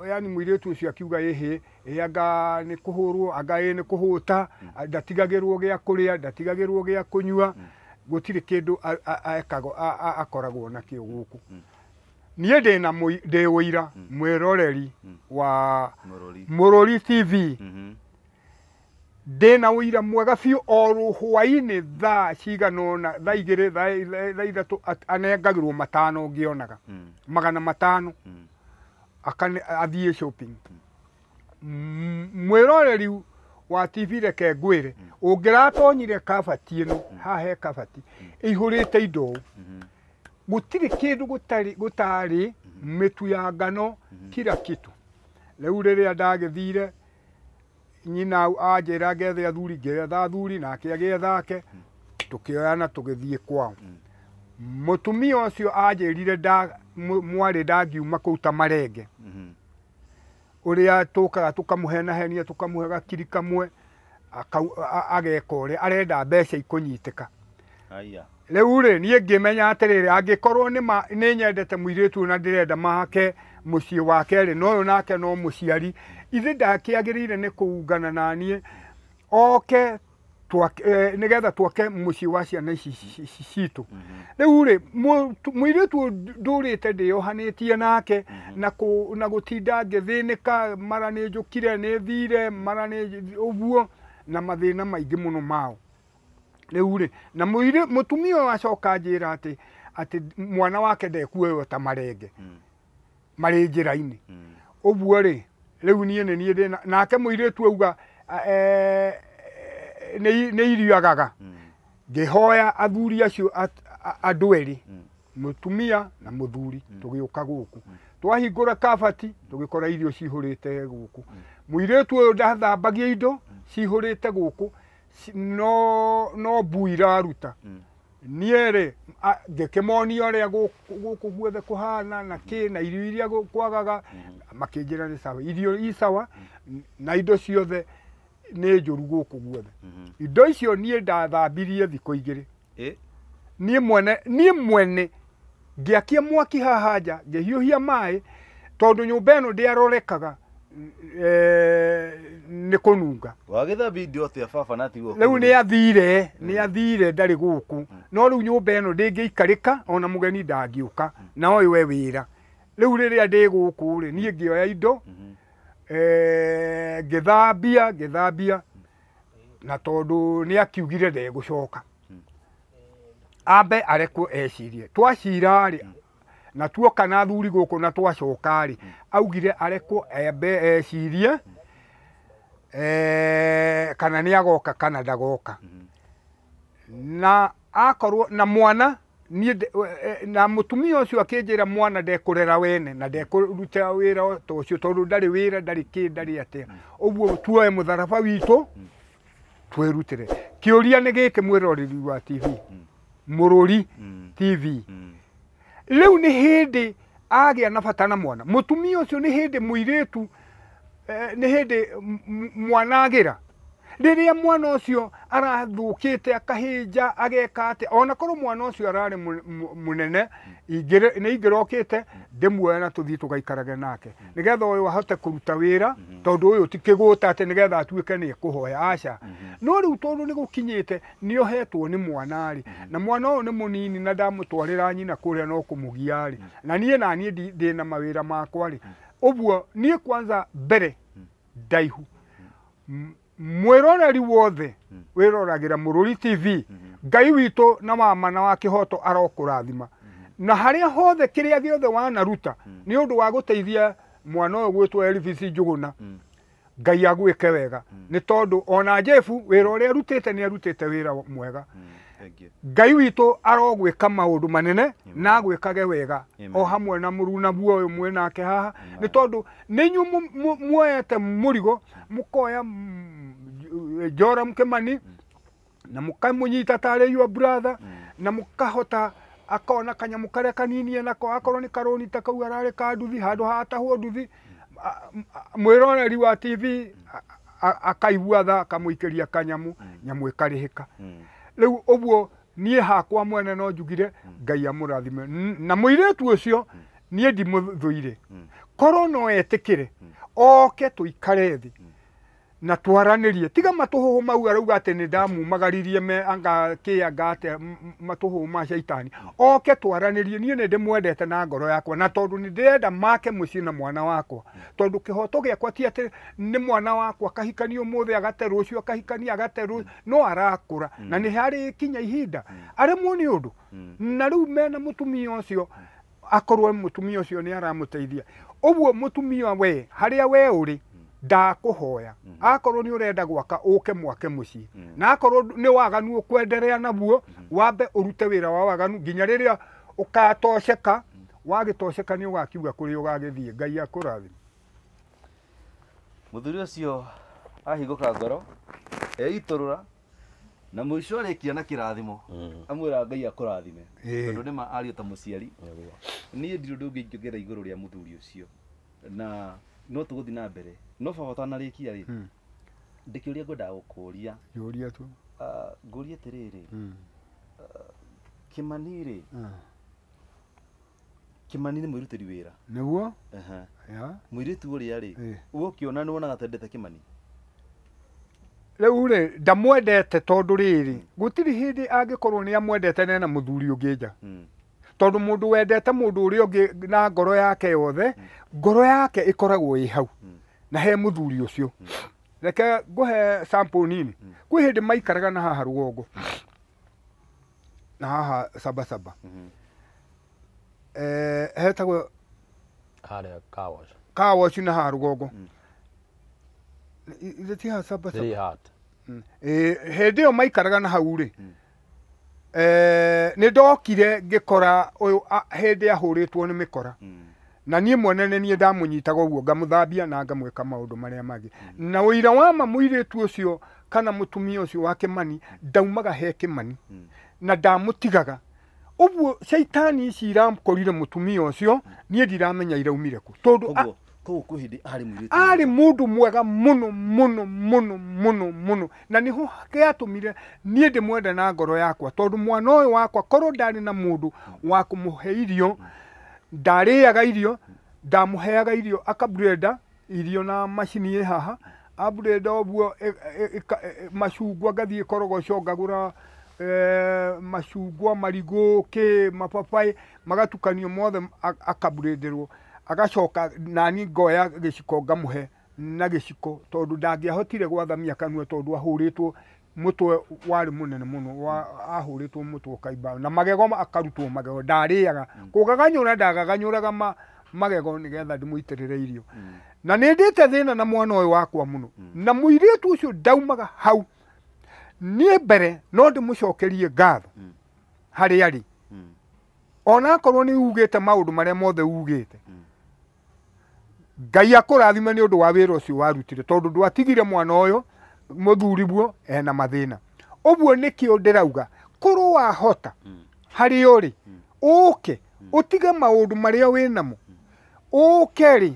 yani mwiretu ucio akiuga ihi anga nä kå hå rwo anga ä nä kå hå ta ndatigagä rwo gä a kå rä a ndatigagä rwo gä a kå nyua gå tirä kä ndå akoragwo na kä å gå kå niä ndä å ira mwä roreri wa må rå ri tv mm -hmm ndä na å ira mwega biå o rå hwainä thaa ciganona thaa igä rä tha ithatå anengagä rwo matano ngä onaga hmm. magana matano mm. athiä shopping hmm. mwä roreri wa tv reke ngwä re å hmm. ngä ratonyire kabati ä no hahe kabati ä ihå rä te indo gå tirä kä ndå gå tarä mä ya ngano kira kä tu rä u rä rä a ndagä thire nyina anjĩra ngethe athuri ngĩetha athuri nake agĩetha ake tũkĩoyana tũgĩthiĩ kwao mũtumia ũcio da mwarĩ ndangiuma kũu ta marenge ũrĩa tũkaga tũkamũhenahenia tũkamũhe gakiri kamwe ageka ũrĩa arenda mbeca ikũnyitĩka rĩu rĩ niĩ ngĩmenya atĩrĩrĩ angĩkorwo ni nyendete mũirĩtu na ndĩrenda make mũciĩ wake ri no ũyũ nake no mũciari ithe ndakiagirire ne kuungana na niĩ oke nigetha twake eh, muciĩ wa ciana ici citũ mhm. rĩu rĩ mũirĩtu ndũrĩte ndĩohanĩtie nake mhm. na gutinda ngithinika mara ni njũkire ni thire mara ni ũguo na mathina maingi muno mao rĩu rĩ na mũtumia ũyũ acoka njĩra ati ati mwana wake ndekuoywo ta marenge hmm. marĩ njĩra-inĩ hmm. ũguo rĩ riu niä nä niä nake må irä tu auga e, nä iriagaga hmm. ngä hoya athuri acio andå erä hmm. må tumia na må thuri hmm. tå gä å ka gå kå twahingå ra kabati tå gä kora irio cihå rä te gå kå må irä tu å yå ndathambagia indo cihå rä te gå kå no mbui raruta a gå kå guothe hana na kä na irio iria kwagaga mm-hmm. njä ra sawa irio i sawa mm-hmm. na indo ciothe ru gå kå guothe mm-hmm. indo icio niä ndathambirie igä rä niĩ mwene niĩ mwene ngĩakia mwaki maä tondå nyå mba ä no ndä arorekaga nä kå nunga rä u nä athire nä athire ndarä gå kå no rä u nyå mba ä no ndä ngä ikarä ka ona må geni ndangä å ka mm. na å we wä ra rä u rä rä a ndä gå kå rä niä mm. ngä oya indo mm-hmm. eh, ngä thambia ngä thambia mm. na tondå nä akiugire ndegå coka ambe arekwo ecirie twacira rä na tuoka na thuri guku na twacoka ri hmm. augire arekwo ebe ecirie eh, kana nä agoka kana ndagoka hmm. na akorwo na mwana ni e, na mutumia ucio akinjira mwana ndekurera wene na ndekuruta wira to ucio tondu ndari wira ndari ki ndari atia uguo hmm. tuoe mutharaba witu twirutire kiuria ni giki ri wa tv mururi tv mm riu ni hindi agia na bata na mwana mutumia ucio ni hindi muiritu eh, ni hindi mwana agira riria mwana ucio arathukite akahinja ageka ati ona korwo mwana ucio arari munene ni ingirokite ndimwoya na tuthii tugaikarage nake nigetha uyu ahote kuruta wira mhm. tondu uyu tikiguta ati nigetha atuike ni kuhoya aca mhm. no riu tondu ni gukinyite ni ohetwo ni mwanari mhm. na mwana uyu ni munini na ndamutwarira nyina kuria no kumugiari na nie na niä ndä na mawä ra makwa ri å guo niä kwanza mbere ndaihu mwiroreri wothe hmm. wiroragira mururi tv hmm. ngai witu na mama na hmm. wa arokurathima na haria hothe kiria giothe wanaruta ni undu wa guteithia mwana uyu gwitwo Elvis Njuguna ngai agwike wega ni tondu ona Jefu wira uria arutite ni arutite wira mwega ngai witå arogwä ka maå ndå manene na agwä kage wega o hamwe na må runa muo å mwä nake haha nä tondå nä inyu muoyete må rigo må koya mm, joram mani mm. na må kamå nyita tarä yua mm. na må kahota akona kanyamå karä e a kaninie enako akorwo nä karoni ta kau ararä ka nduthi handå hatahwo nduthi mwiroreri wa tv akaiguatha akamå ikä ria kanyamå nyamå ä karä hä ka å guo niä hakwa mwene no njugire ngai rathime na å cio niä ire korwo no etä kä re hmm. oke tå ikare thä hmm na twaranirie tiga matuhuhu mau arauga atä nä ndamumagaririe me angakä anga atä matuhuhu ma shaitani oke twaranirie niä nä ndä mwendete na ngoro yakwa na tondå ni ndienda make må ciä na mwana wakwa tondå kä hoto gä akwa ti nä mwana wakwa kahikania umuthe agate rucio cio agate ru no arakå ra mm. na ni harä kinya ihinda ari nä undu na rä me na må ucio akorwo må tumia å cio nä aramå teithia å guo må tumia we harä a we å rä ndakuhoya mm -hmm. akorwo nä å renda gwaka uke mwake må ciä mm mm-hmm. na akorwo ni waganu å kwenderea naguo mm wambe å rute wä ra wa waganu nginya rä rä a å katoceka mm-hmm. wagä toceka nä å gakiuga kå rä å gagä thiä ngai akurathi muthuri må thuri å cio ka ngoro eitå rå ra na må ico arä kia na kä rathimo amwä ra ngai akå rathime tondå nä ma ari ta må ciari niä ndirå ndå ngä ingä ngä ra igå rå rä a må thuri å cio na no tuguthi na mbere no baba na rikia ri ndikä å ria ngwendaga gå kå ria ria tu ngå ria atä rä rä kä mani rä kä mani nä må irutä ri wä ra nä guo må tu å rä a rä wokä ona nä wonaga tendete kä mani rä u rä ndamwendete tondå rä rä gå tirä hä ndä angä korwo nä amwendete nena må thuri å ngä nja hmm tondå må ndå wendete må ndå å rä a å ngä na ngoro yake yothe hmm. ngoro yake ä koragwo ä hau hmm. na he må thuri å cio hmm. reke ngå he sample nini kwä hä ndä maikaraga na haha rå na haha sabasaba eh, hetagwo kawaci na haha rå gongo hä ndä ä yo maikaraga na hau rä Eh, nä ndokire ngä kora å yå hä ndä ahå rä two nä mä kora hmm. na niä mwene nä niä ndamå nyitaga å guo ngamå thambia na ngamwä ka maå ndå marä a mangä hmm. na å ira wa ma må irä tu å cio kana må tumia å cio wa kä mani ndaumaga he kä mani hmm. na ndamå tigaga å guo caitani ici iramkorire må tumia å cio niä ndiramenya iraumire kå tondå tugukwihindi ari mwiritu ari mundu mwega muno muno muno muno muno na niho giatumire nie mwenda na ngoro yakwa tondu mwana uyu wakwa korwo ndari na mundu wa kumuhe irio ndariaga irio ndamuheaga irio akabrenda irio na macini ye haha abreda oguo macungwa ngathiä korogoco ngagå Eh, macungwa marigu ki mapapai magatukanio mothe akaburenderwo agacoka nani ngoya giciko ngamuhe na giciko tondu ndangiahotire gwathamia kanua tondu ahuritwo mutwe warä må nene må no ahå rä two må two kaimba na magego akarutwo magego ndarä aga mm. kå gaganyå ra ndagaganyå raga magego nä getha ndä må itä rä re irio mm. na nä ndä te thä na na mwana å yå wakwa må no mm. na må irä tu å cio ndaumaga hau niä mbere no ndä må cokerie ngatho harä arä ona akorwo nä ugä te maå ndå marä a mothe ugä te mm ngai akũrathima nĩ ũndũ wa wĩra ũcio warutire tondũ ndwatigire mwana ũyũ mũthuriguo ena mathĩna ũguo nĩkĩo ndĩrauga korwo wahota hmm. hari ũrĩ hmm. ũke hmm. ũtige maũndũ maria wĩ namo ũke rĩ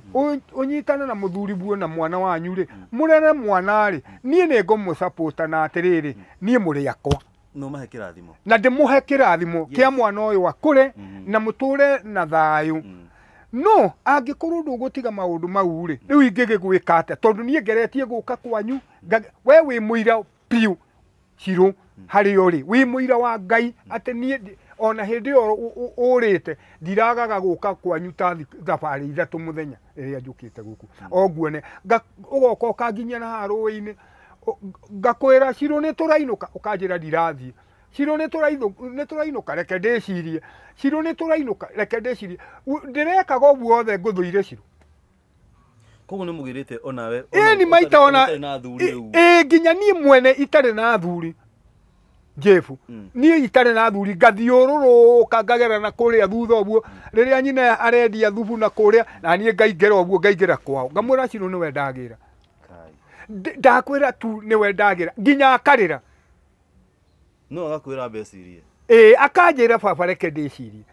ũnyitane na mũthuriguo na mwana wanyu rĩ mũrere mwana rĩ niĩ nĩ ngũmũcapota na atĩrĩrĩ niĩ mũrĩ akwa na ndĩmũhe kĩrathimo kĩa mwana ũyũ akũre na mũtũre na thayũ no angikorwo ndugutiga maundu mau ri riu ingigigwika atia tondu nie ngeretie guka kwanyu we wi muira piu ciru harä o rä wä må ira wa ngai atä niä ona hä ndä ä yo å rä te ndiragaga gå ka kwanyu ta thabarä ithatå må thenya ä rä a njå kä te gå kå o å goka å kanginyia na harå inä ngakwä ra cirå nä tå rainå å kanjä ra ndirathiä cirå nä tå rainå reke ndä cirie cirå nä tå rainåka reke ndä cirie rekaga å guo othe ngå thå ire cirå koguo nä må gä rä te onawe ni maita ona ä nginya niä mwene itarä na thuri jebu hmm. niä itarä na thuri ngathiå rå rå ka ngagera na kå rä a thutha å guo rä rä a nyina arendia thubu na kå rä a na niä ngaingä å guo ngaingä ra kwao ngamwä ra cirå nä we ndagä ra ndakwä ra tu nä we ndagä ra nginya akarä ra no agakwira mbecirie ä akanjä ra baba reke ndä cirie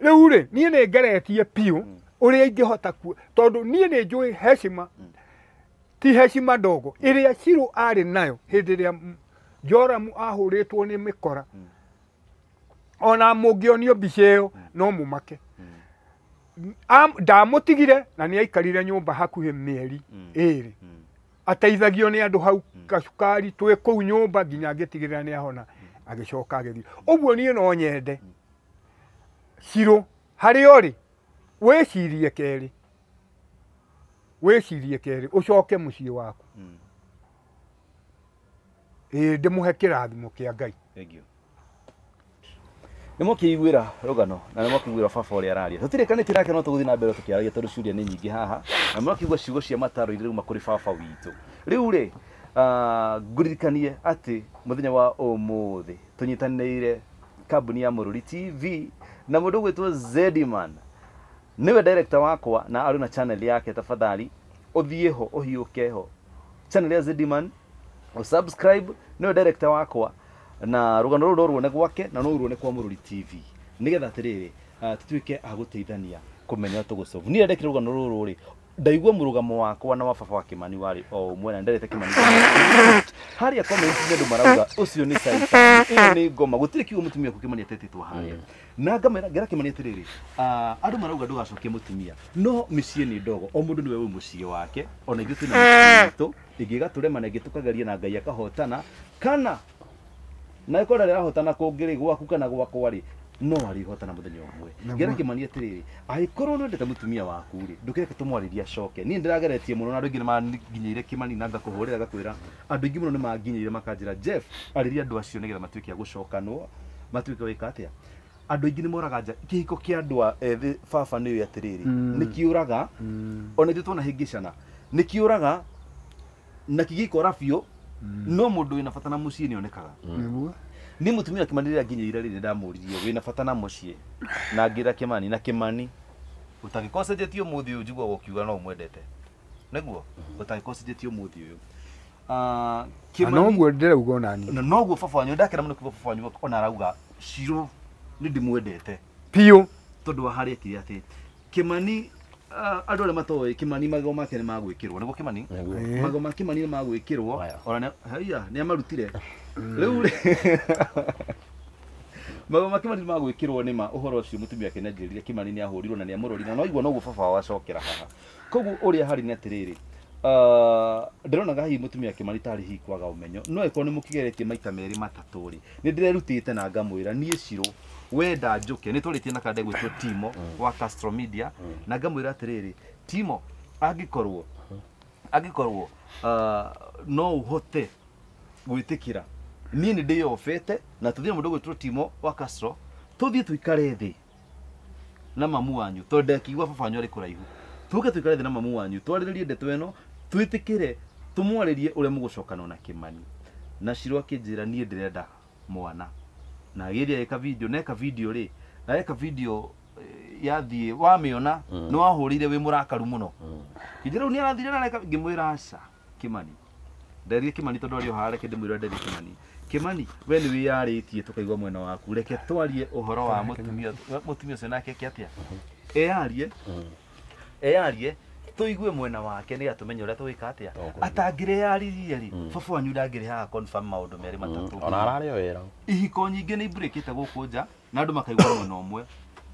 rä u rä niä nä ngeretie piå å mm. rä a ingä hota kuo tondå niä nä njå hecima mm. ti hecima ndogo ä rä a cirå arä nayo hä ndä ä rä a joramu ahå rä two nä mä kora mm. ona må ngä onio mbica ä yo no må make ndamå tigire na nä aikarire nyå mba hakuhä mä eri ä rä ateithagio nä andå hau kacukari twä kå u nyå mba nginya ngä tigä rä ra nä ahona agicoka agethi uguo nie no nyende cirå harä o rä wä cirie kerä wä cirie kerä å coke må ciä waku ä hmm. ndä må he kä rathimo kä a ngai nä iguä ra rå gano na nä iguä ra baba å rä a araria tå tirä kanä rake no tå gå thi na mbere tå kä aragia tondå ciuria nä nyingä haha na igua ciugo cia mataro irä rä uma kå rä baba witå rä u rä Ah, ngũririkanie atĩ mũthenya wa ũmũthĩ tũnyitanĩire kambuni ya mũrũri tv na mũndũ ũgwĩtwo zediman nĩwe director wakwa na arĩ na channel yake tafadhali ũthiĩ ho ũhiũke ho channel ya zediman subscribe nĩwe director wakwa na rũgano rũrũ norwone gwake na noruone kwa mũrũri tv nĩgetha atĩrĩrĩ uh, tũtuĩke agũteithania kũmenya tũgũcobu niĩ ndekire rũgano rũrũ rĩ ndaigua murugamo wakwa na wa wa Kimani warĩ o ũmwe na nderete Kimani ya comments nĩ andũ marauga ũcio nĩ saitani ĩyo nĩ ngoma gũtirĩ kiugo kukimani ya Kimani tuwa harĩa mm. na gama ngera Kimani ya atĩrĩrĩ ah, andũ marauga ndũgacokie mũtumia no mĩciĩ nĩ ndogo o mũndũ nĩwe wĩ mũciĩ wake ona ithuĩ twĩna mĩciĩ itũ turema na gitu tũkageria na Ngai akahotana kana na ĩkorwo hotana kũngĩrĩ gwaku kana gwakwa rĩ no na muthenya umwe gera kimani atiriri angikorwo ndeta mutumia waku ri ndukireke tumwarĩrie acoke ni ndirageretie muno na andũ aingĩ nginyire kimani na ngakũhũrĩra ngakwĩra andũ aingĩ mũno nĩmanginyĩire makanjĩra jeff arĩria andũ acio nĩgetha matuike a matuike matuĩke wĩka atĩa andå aingä moraga nja kä ki andu a ethä eh, baba nä å atä rä rä ona ithuä twona hingicana ni kiuraga na kigä ikora mm. no må ina fatana na onekaga ni mutumia kimani rä nginya ira rä nä ndamå wä na bata na må na ngä ra kimani na kimani å tangä korwo cenjetie å må thä å yå njiguaga å kiuga no å mwendete näguo å mm-hmm. tangä korwo cenjetie å må thä å yå ah, ah, noguo ndärauga onani na noguo baba wanyu ndakena må nä kuga baba ona arauga cirå nä ndä mwendete piå tondå wa harä akirä atä kimani ah, andå arä a matoä kimani magego make nä magwä kä rwo nä guo kimani magego ma kimani nä magwä kä rwo ona nä amarutire Mm. riu magoma kimani magwikirwo nima uhoro ucio mutumia ake nianjirire nä ahå rirwo na ni amurorire no igwa noguo baba wao acokera haha koguo uria hari ni atiriri ah, ndironaga hihi mutumia kimani tari hihi kwaga umenyo no må kä mukigeretie maita rä nä ndä ni te na ra niä ciro wenda nä ni tie na kande two timo mm. wa castro media mm. na rä atiriri timo angä korwo ah, no uhote ra ni ni ndä yobete na tå thiä må ndå timo wa castro tå thiä tå na mamu wanyu tondå ndekigua babanyu arä kå raihu tuke tå ikare thä na mamu wanyu twarä rä rie ndeto ä no twä tä kä re tå mwarä rie na kä na ciro akä njä ra niä mwana na agä ria eka video na eka video rä eka video eh, yathiä wamä ona mm. nä wahå rä ire wä må rakaru må no ngä njä rä u arathire na ngä mwä ra aca kä mani nderie kä mani tondå arä o kimani wee nä wä yarä tie tå kaigua mwena waku reke twarie å horo wa må tumia å cio nake kä atä a eyarie tå igue mwena wake nä gatå menye å rä a tå gä ka atä a atangä rä yaririe rä mm. baba wanyu ndangä rä haga maå ndå merä mm. matatå ihiko nyingä nä iburä kä te gå kå nja na andå makaigua mwena å mwe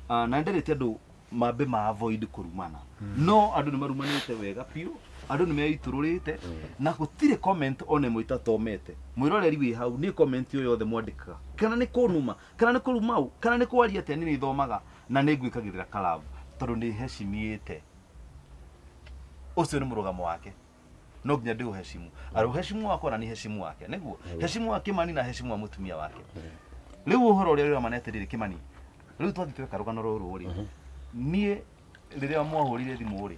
ah, na ndärä te andå mambe ma kå rumana mm. no andå nä marumanä te wega biå andå nä meitå rå te mm. na gå tirä one mwä tatomete mwä roreri wä hau nä å yothe mwandäkaga kana nä kå numa kana nä kå rumau kana nä kwaria atä nä nä thomaga na nä ngwä kagä rä ra karabu tondå nä hecimiä te å cio nä må rå wake no nginya ndä å hecimu arå hecimu wakwa na nä hecimu wake näguo mm. hecimu wa kimani na hecimu wa mutumia wake mm. rä u å horo å rä a rä ramanete rä rä kimani rä u twathiä tweka rå gano rå rå rä mm-hmm. niä rä rä a mwahå rire thimå rä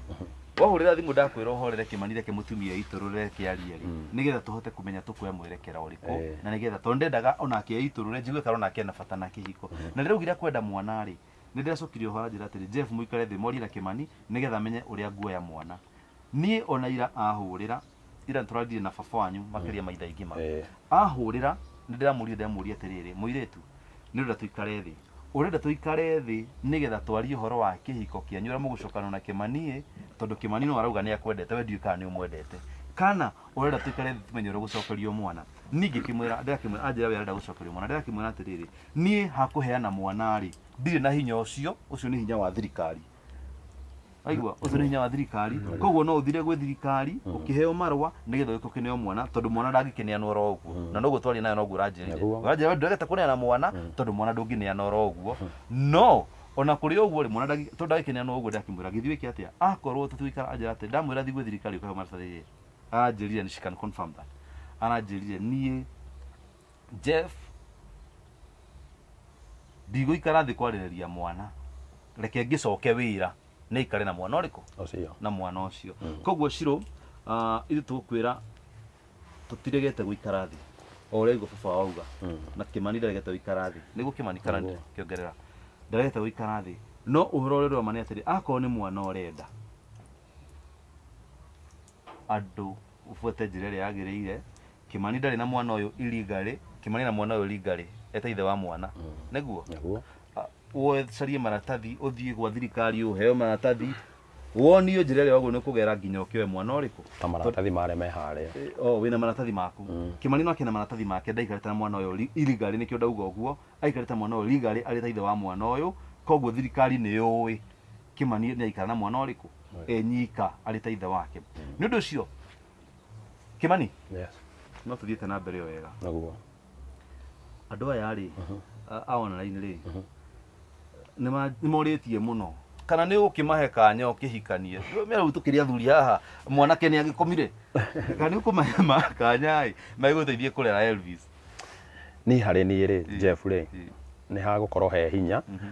wahurira thimu ndakwira uhorere kimanire ke mutumia iturure kiaria ri mm. nigetha tuhote kumenya tukuya mwerekera uriku eh. na nigetha tondu ndendaga ona akia iturure njigue kana ona akia na bata na kihiko mm. na rä gira kwenda mwana ri nä ndä racokirie hora njä ra jeff muikare thi mori na kimani nigetha menye å rä ya mwana ni ona ira ahå ira nä na fafo anyu makä mm. maitha ingä ma ahå rä ra nä ndä ramå rie ndamå rie atä urenda tuikare thi nigetha twarie horo wa kihiko kianyu ria mugucokana na kimanie tondu kimanie no arauga ni akwendete we ndiuka kana umwendete kana urenda tuikare thi tumenye ũrĩa ũgũcokerio mwana kimwira kimwĩra kimwira anjira we arenda gũcokerio mwana kimwira atiriri nie hakuheana mwana ri ndirĩ na hinya ucio ucio ni hinya wa thirikari aigua ucio nä wa thirikari mm. koguo no uthire gwe thirikari ukiheo mm. marwa nä getha utuke neo mwana tondu mwana ndangä kä oro å guo mm. na no gutwari nayo no noguo ũranjĩrire ndũregete kå neana mwana tondå mwana ndångä neana oro å guo no ona kuri rä ri mwana tondå ndagä kä neana å guo ndä akä mwä ra gä thiä wä ke atä a akorwo tåtigåikara anjä ra atä ndamwä ra thi gwä ri å kaheo maracarä anjä rire nä ananjä rire jeff ndigå ikara thä kwarä mwana reke ngicoke wira nä ikare na mwana å rä kå na mwana å cio mm. koguo cirå ah, ithu tå gå kwä ra tå tiregete gå ikara thä o rä a igå baba wauga mm. na kä mani ndaregete gå ikara thä nä gå kä mani kä ongerera ndaregete gå ikara thä no å horo å rä rwama nä atä rä akorwo nä mwana å renda andå å buate njä ra ä rä a yagä rä ire kä mani ndarä na mwana å yå irigarä kä mani na mwana å yå eta ithe wa mwana nä mm. neguo wecarie maratathi uthiä gwa thirikari uheo maratathi wonio njä ra ä rä a wagå nä kå gera nginya å kä oe mwana å rä kå na maratathi marä me harä eh, o oh, we na maratathi maku mm. kä mani no akä na maratathi make ndaikarä na mwana å yå irigarä nä kä o ndauga å guo aikarä ta mwana å yå rigarä arä wa mwana å yå koguo thirikari ni yoi ä kä mani nä aikara na mwana å e nyika arä ta ithe wake nä å ndå å yes kä mani no tå thiä te na mbere ä yo wega andå aya rä mm-hmm. a online rä må muno kana nä å kä mahe kanya å kä hikanie mä rä u tå kä rä athuri haha mwanake nä agä komire kana nä å kå mahe makanya megå teithie kå rera elvis ni harä niä rä jeff rä nä hagå korwo he hinya mm-hmm.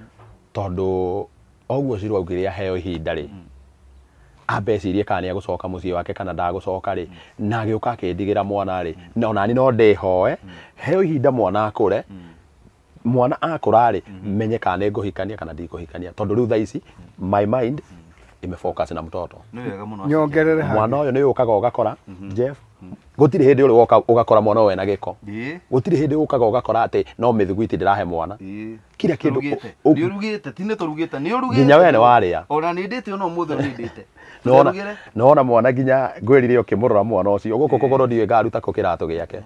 tondå oguo cirå augä rä aheo ihinda rä mm. ambecirie kana nä agå coka må ciä wake kana ndagå coka rä mm. na agä å ka akä ndigä ra mwana rä na onani no ndä hoe mm. heo ihinda mwana akå re mm mwana akå rä mhm. menye kana nä ngå kana ndikå tondu riu rä my mind ime focus na mtoto nyongerere ha mwana ũyũ ni ukaga ugakora mhm. Jeff mhm. gũtirĩ hĩndĩ uri woka ugakora mwana ũyũ na giko gũtirĩ hĩndĩ ukaga ugakora atĩ no mĩthiguiti ndirahe mwana kira kindu ni urugite ti nĩ tũrugĩte nĩ ũrugĩte nginya we nĩ ona ni ndite ona muthe ni ndite nona nona mwana nginya ngwirire ukimurora mwana ucio guko kugoro ndiwe ngaruta ku kiratu giake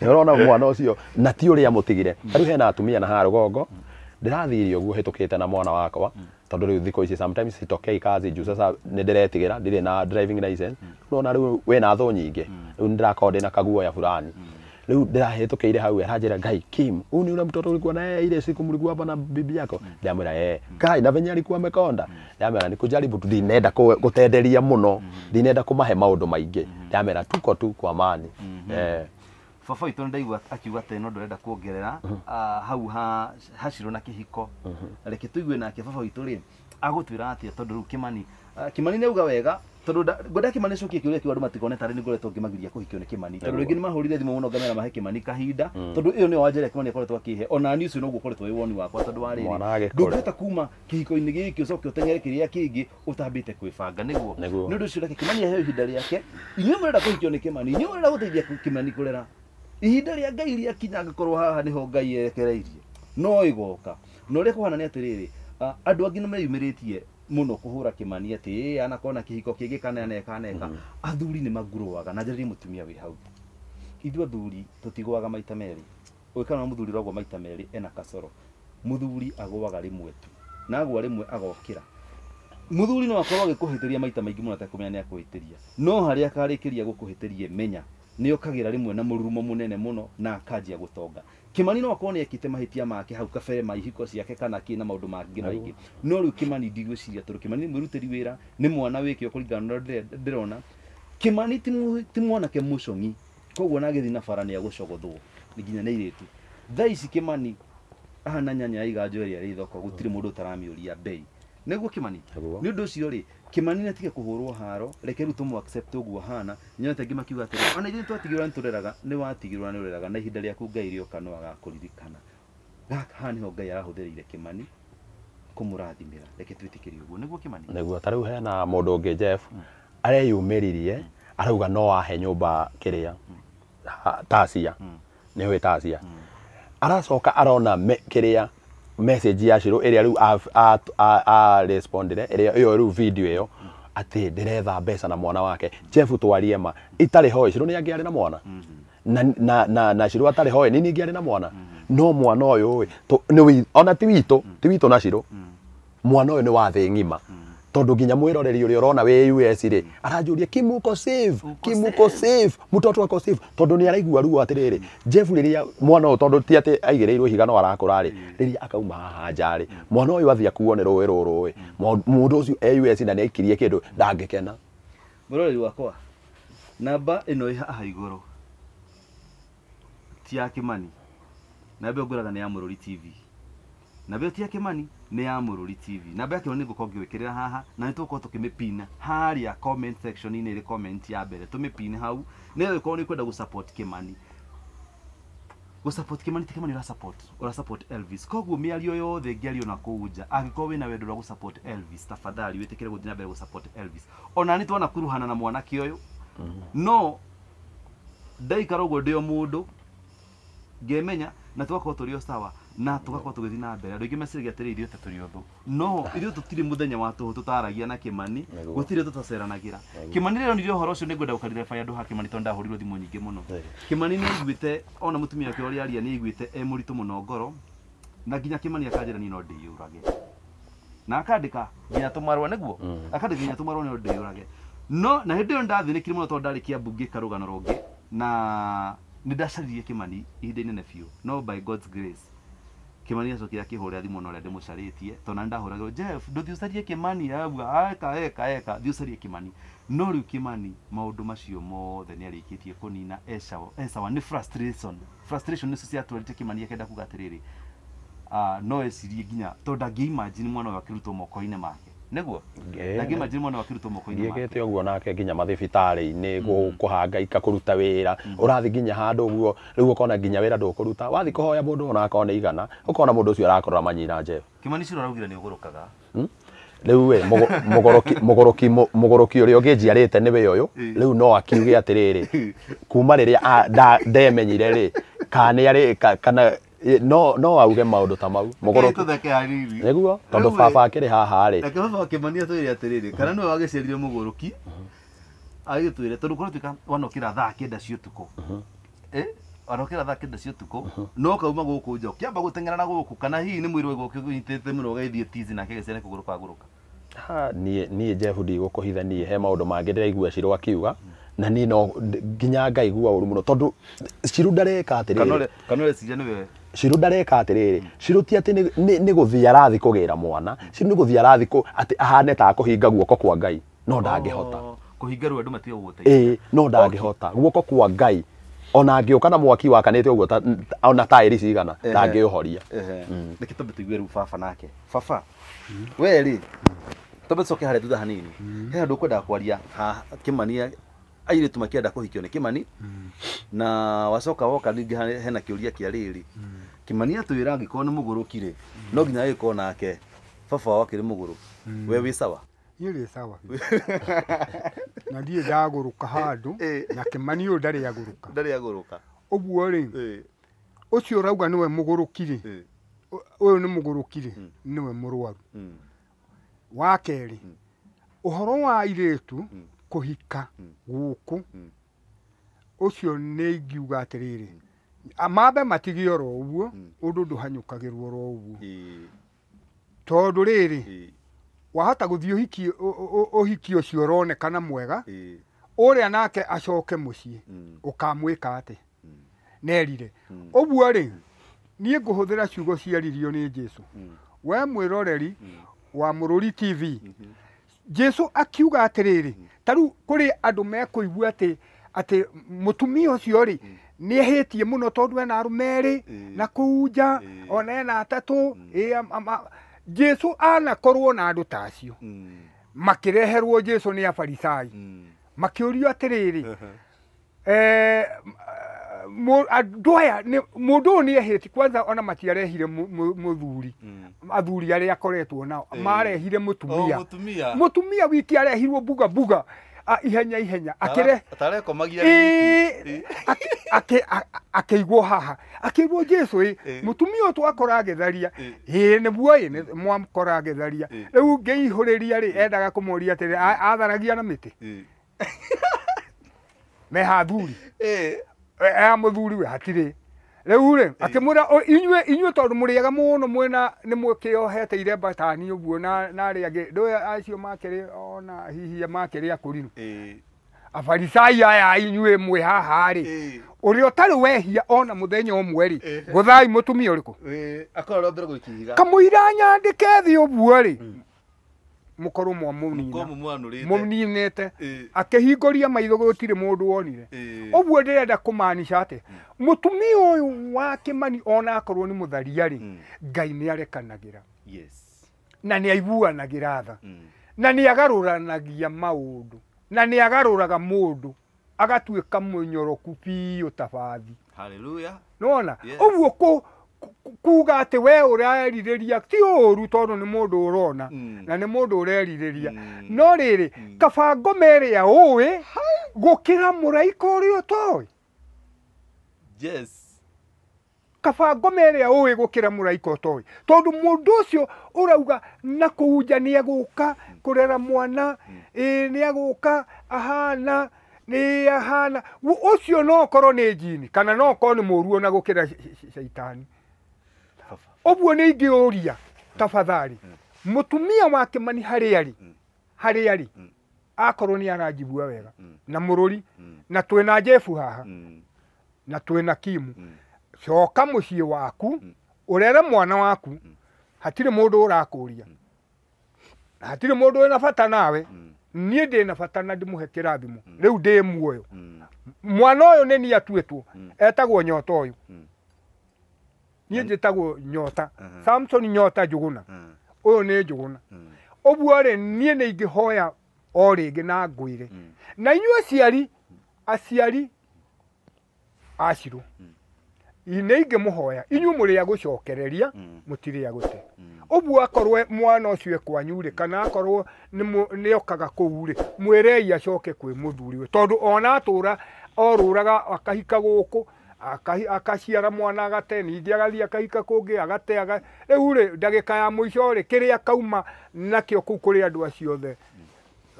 nona mwana ucio na ti uria mutigire ari hena atumia na gongo hmm. ndirathiire uguo hitukite na mwana wakwa hmm. tondu riu thiko ici sometimes hitokei kazi juu sasa nindiretigira ndire na driving license hmm. nona riu wena thu nyingi riu ndirakorwo ndina kaguoya fulani mm riu ndirahetũkĩire hau aranjĩra ngai kim huu ni ule mtoto ulikuwa na ile siku mlikuwa hapa na bibi yako ndamwira eh. Ee, kai na venye alikuwa amekonda ndamwira ni kujaribu tu ndinenda kutenderia muno ndinenda kumahe maundu maingi ndamwira tuko tu kwa amani eh baba witå nä ndaigua akiuga atä no ndå kuongerera mhm. hau ha hacirå na kä mhm. reke tå nake baba witå rä agå twä ra atä Kimani tondå rä auga wega tondu ngwenda kimani cokie kiuria kiu andu matikone tari ni ngoretwo ngimagiria kuhikio ni kimani tondu ringi ni mahurire thimu muno ngamera mahe kimani kahinda hmm. tondu iyo niyo wanjere kimani akoretwo akihe ona ni ucio noguo ukoretwo wi woni wakwa tondu wa riri ndungihota kuma kihiko-ini giki ucoke utengere kiria kingi utambite kwibanga niguo ni undu ucio reke kimani aheo ihinda riake inyuĩ murenda kuhikio ni kimani inyuĩ murenda guteithia kimani kurera ihinda rĩa ngai rĩakinya angĩkorwo haha nĩho ngai erekereirie no ĩgoka na ũrĩa kũhana nĩ atĩrĩrĩ andũ angĩ nĩ meyumĩrĩtie muno kuhura kimani ati anakona kihiko kingi kana aneka aneka mm mm-hmm. athuri ni maguruaga na jeri mutumia wi hau ithwa thuri tutigwaga maita meri uikana muthuri rogo maita meri ena kasoro muthuri agwaga rimwe tu na agwa rimwe agokira muthuri no akorwo gikuhitiria maita maingi muno atakumenya ni akuhitiria no hari akarikiria gukuhitirie menya ni okagira rimwe na mururumo munene muno na akanjia gutonga kimani no akorwo nä ekite mahä make hau kabere maihiko ciake kana kä na maå ndå mangä maingä no rä u kimani ndigwä ciria tondå kimani nä mwä rutä ri wä ra nä mwana wä kä o kå ringana ndä rona kimani ti mwanake må congi koguo na agä thiä na bara nä agå cogothwo nginya nä irä tu thaa ici kimani ahana nyanya ya iganjo ä rä a rä thoko gå tirä må ndå å taramä å ria mbei näguo kimani nä å ndå å cio rä kimani nä tike kå hå rwo haro reke rä tå må å guo hana nyona tangä makiuga atä ona ithuä nä twatigä rwo nä tå reraga nä watigä rwo na nä å reraga na ihinda rä aku ngai rä oka no agakå ririkana haha nä ho ngai arahå thä rä kimani kå må rathimä ra reke twä tä kä å guo kimani nä guo tarä u hena må ndå å ngä jeff hmm. areyå ririe hmm. arauga no ahe nyå mba kä rä hmm. a tacia nä ä tacia aracoka arona kä rä a message ya ciru iria riu arespondire iria iyo riu video iyo atä ndä retha mbeca na mwana wake jefu twarie ma itarä hoye cirå nä angä arä na mwana mm-hmm. na, na, na, na cirå atarä hoi nini ngiari arä na mwana no mwana å ni ona ti witå ti na cirå mm. mwana å yå nä wa ng'ima mm tondu nginya mwiroreri uri urona we US ri arajuria kimuko save kimuko save mutoto wako save tondu ni araigua ruo atiriri Jeff riria mwana uyu tondu ti ati aigirirwo higa no arakura ri mm. riria akauma haha nja ri mwana uyu athia kuo ni ruwi ruru mundu ucio e US na ni aikirie kindu ndangikena muroreri wakwa namba ino i haha iguru ti ya kimani namba nguraga ni ya murori tv na ä yo tiakimani nä ya rå ri tv na yake nä ngå korwo kä haha na nä tå gũkorwo tå kä mä pina harĩa inä comment ya mbere tå hau nä ä korwo nä kwenda gå kä mani gå kä mani tikä mani ra elvis koguo mä ario yothe ngä ario na kå u nja angä korwo wä elvis tafadhali wä tä kä re gå elvis ona nä twana kuruhana na mwanake å yå mhm. no ndaikara å guo ndä o må ndå na tugakorwo tå rä sawa na tå gakorwo tå gä thiä na mbere andå aingä meciragia atä rä ithuä ta rä å thå no ithuä tå tirä må thenya wa tå hå tå taragia na kä mani gå tirä tå taceranagä ra kä mani rä ronire å horo å cio nä ngwenda gå karire andå ha kä mani tondå ndahå rirwo thimå nyingä må no kä mani nä aiguä te ona må tumia wake å rä aria nä aiguä te e må ritå må no ngoro na nginya kä mani akanjä ra ni no ndä yå rage na akandika nginya tå marwa nä guo mm. akandika nginya tå marwa nä ndä yå rage no na hä ndä ä yo ndathinä kire må no tondå ndarä kä ambungä karå gano rå ngä na nä ndacaririe kä mani ihinda inene biå no by God's grace kä mani acokire akä hå rä ra thimå na å rä a ndä må carä tie tondå na nä ndahå ragä rwo jeff ndå thiä å carie kä mani aua eka eka eka thiä å carie kä mani no rä u kä mani maå ndå macio mothe nä arä kä tie kå nina ecawa nä frustration frustration nä cio ciatwarite kä mani akenda kuga atä rä rä no ecirie nginya tondå ndangä imagine mwana å yå akä rutwo moko-inä make niguo nangä majini mona wakä rutwo moko-inä gä te å guo nake nginya mathibitarä-inä mm. kå hangaika kå ruta wä ra å mm. rathiä nginya handå å guo rä u ũkona nginya wä ra ndå kå ruta wathiä kå hoya må ndå onakorwo nä igana å kona må ndå å cio arakorora manyina njeo kä mani ciro araugire nä å gå rå kaga hmm? rĩu we mũgũrũki ũrĩa ũngĩ njiarĩte nĩ we ũyũ rĩu no akiuge atĩrĩrĩ kuma rĩrĩa ndemenyire rĩ kana no no auge maundu ta mau mugurutũtheke hariri niguo tondu baba akĩrĩ haha rĩ reke baba akĩmania twĩre atĩrĩrĩ kana nĩwe wagĩciarire mũgũrũki agĩtwĩre tondũ kũratuĩka wanokĩra thaa kenda cia ũtukũ wanokĩra thaa kenda cia ũtukũ no kauma gũkũ nja ũkĩamba gũteng'era na gũkũ kana hihi nĩ mwĩrĩ waigua ũkĩnyitĩte mũno ũgagĩthiĩ tizi nake gĩcere kũgũrũ kwagũrũka niĩ niĩ jebu ndigũkũhitha niĩ he maũndũ mangĩ ndĩraigua cirũ akiuga na niĩ no nginya ngaigua ũru mũno tondũ cirũ ndareka atĩrĩrĩ kana ũreciria nĩwe ciru ndareka atiriri ciru ti ati ni guthii arathi kugira mwana ciru ni guthii arathi atä ati ahane ta kuhinga guoko kwa ngai no ndangä oh, kuhinga ru andu matige guguteithia no guoko kwa ngai ona ngiuka na mwaki wakanite uguo ona tairi cigana ndangiuhoria mm. niki tombe tuigue riu baba nake baba we ri tombe tucoke harä thutha hanini mm. he handå kwendaga kwaria kimania airitu makienda kuhikio ni kimani mm. na wacoka woka ningi hena kiuria kia riri mm. kimani atwira angikorwo ni mugurukire mm. no nginya agĩkorwo nake baba wao akĩrĩ mũgũrũ mm. we wĩ sawa nĩrĩ sawa na ndirĩ ndagũrũka handu. Eh. na kĩmani ũyũ ndarĩ agũrũka ndarĩ agũrũka ũguo Ucio eh. urauga niwe nĩwe mũgũrũkirĩ eh. ũyũ nĩ mũgũrũkirĩ mm. nĩwe mũrwaru wa kerĩ ũhoro wa airĩtu Kuhika. Mm. gũkũ Ucio mm. nĩ ingiuga atĩrĩrĩ mm. mambe matige oro ũguo ũndũ ndũhanyũkagĩrwo oro ũguo tondũ riri. wahota gũthiĩ ũhiki ũhiki ũcio ũronekana mwega ũrĩa nake acoke mũciĩ ũkamwĩka atĩ nerire ũguo rĩ niĩ ngũhũthĩra ciugo ciaririo n'i Jesu. we mwiroreri. wa Mũrũri TV mm-hmm. jesu akiuga atiriri mm. taru kuri andu mekuigua ati ati mutumia ucio ri mm. nä ehä tie må no tondå ena arå merä mm. na kå ona ena atatå jesu korwo na andå ta acio makä reherwo jesu nä afarisai makä å rio atä rä rä mundu uyu niehiti kwanza ona matiarehire muthuri mm. athuri aria akoretwo nao marehire mutumia oh, tumia wiki arehirwo buga buga ihenya ihenya igwo haha akĩigwo jesu må tumia å twakora agĩtharia ĩ nĩguo ĩ mwakora ihå rä ria rä endaga moria atĩrĩ atharagia na tä meha thuri ya eh, eh, ah, we hatire riu ri akimwira inywe inywe tondu muriaga muno mwena ni mwikiohete iremba tani uguo na na ri angi ndu acio makiri ona hihi makiri akurinu afarisai aya inywe mwe rä ri uri tarä wehia ona gå thai ri guthai å rä kå kamå gukihiga kamwira nyandike thi guo ri mukorwo mwamũnina nete akehigoria maitho gutire mundu wonire ũguo ndĩrenda kumanisha ate mutumi oyu wa mani ona akorwo ni mũtharia ri ngai arekanagira yes na ni aibuanagira tha na ni agaruranagia maundu na ni agaruraga mundu agatuika mũnyoroku biũ ta haleluya nona ko kuga atä we å rerirä ti å ru tondå nä må ndå å rona mm. na nä må ndå å rerirä mm. no rä rä mm. kaba ngoma ä rä a å ä gå kä ra må raika å rä a å toä kabango me ä rä a å ä gå kä ra må raika å toä tondå må ndå å cio å rauga na kå unja nä agå ka kå rera mwana nä agå ka ahana nä ahana å cio no å korwo nä njini kana no å korwo nä må ruo na gå kä ra caitani oguo nä ingä å ria tabatharä mutumia wa kimani harä arä hmm. harä arä hmm. akorwo nä aranjibua wega hmm. na må rå ri na twä na jebu haha na twä na kimu coka må ciä waku å rere mwana waku hatirä må ndå å rakå ria hatirä må ndå na bata nawe niä ndä na bata na ndä må he kä rathimo rä u ndä muoyo mwana å yå nä niä two etagwo nyota å yå niä yaani- njä tagwo nyota samson nyota njågåna å yå nä njågåna å guo rä niä nä ingä hoya o rä ngä na ngwä re na inyu aciari aciari acirå nä ingä må hoya inyu må rä a gå cokereria må tirä a gå te å guo akorwo mwana å cio ekwanyu rä kana akorwo nä okaga kå u rä mwä rei acoke kwä må thuriwe tondå ona atå ra orå raga akahika gå kå akaciara mwana agate ningä agathiä akahika kå ngä agate rä u rä ndagä ka ya må ico rä kä rä a kauma nakä o kå u kå rä andå acio othe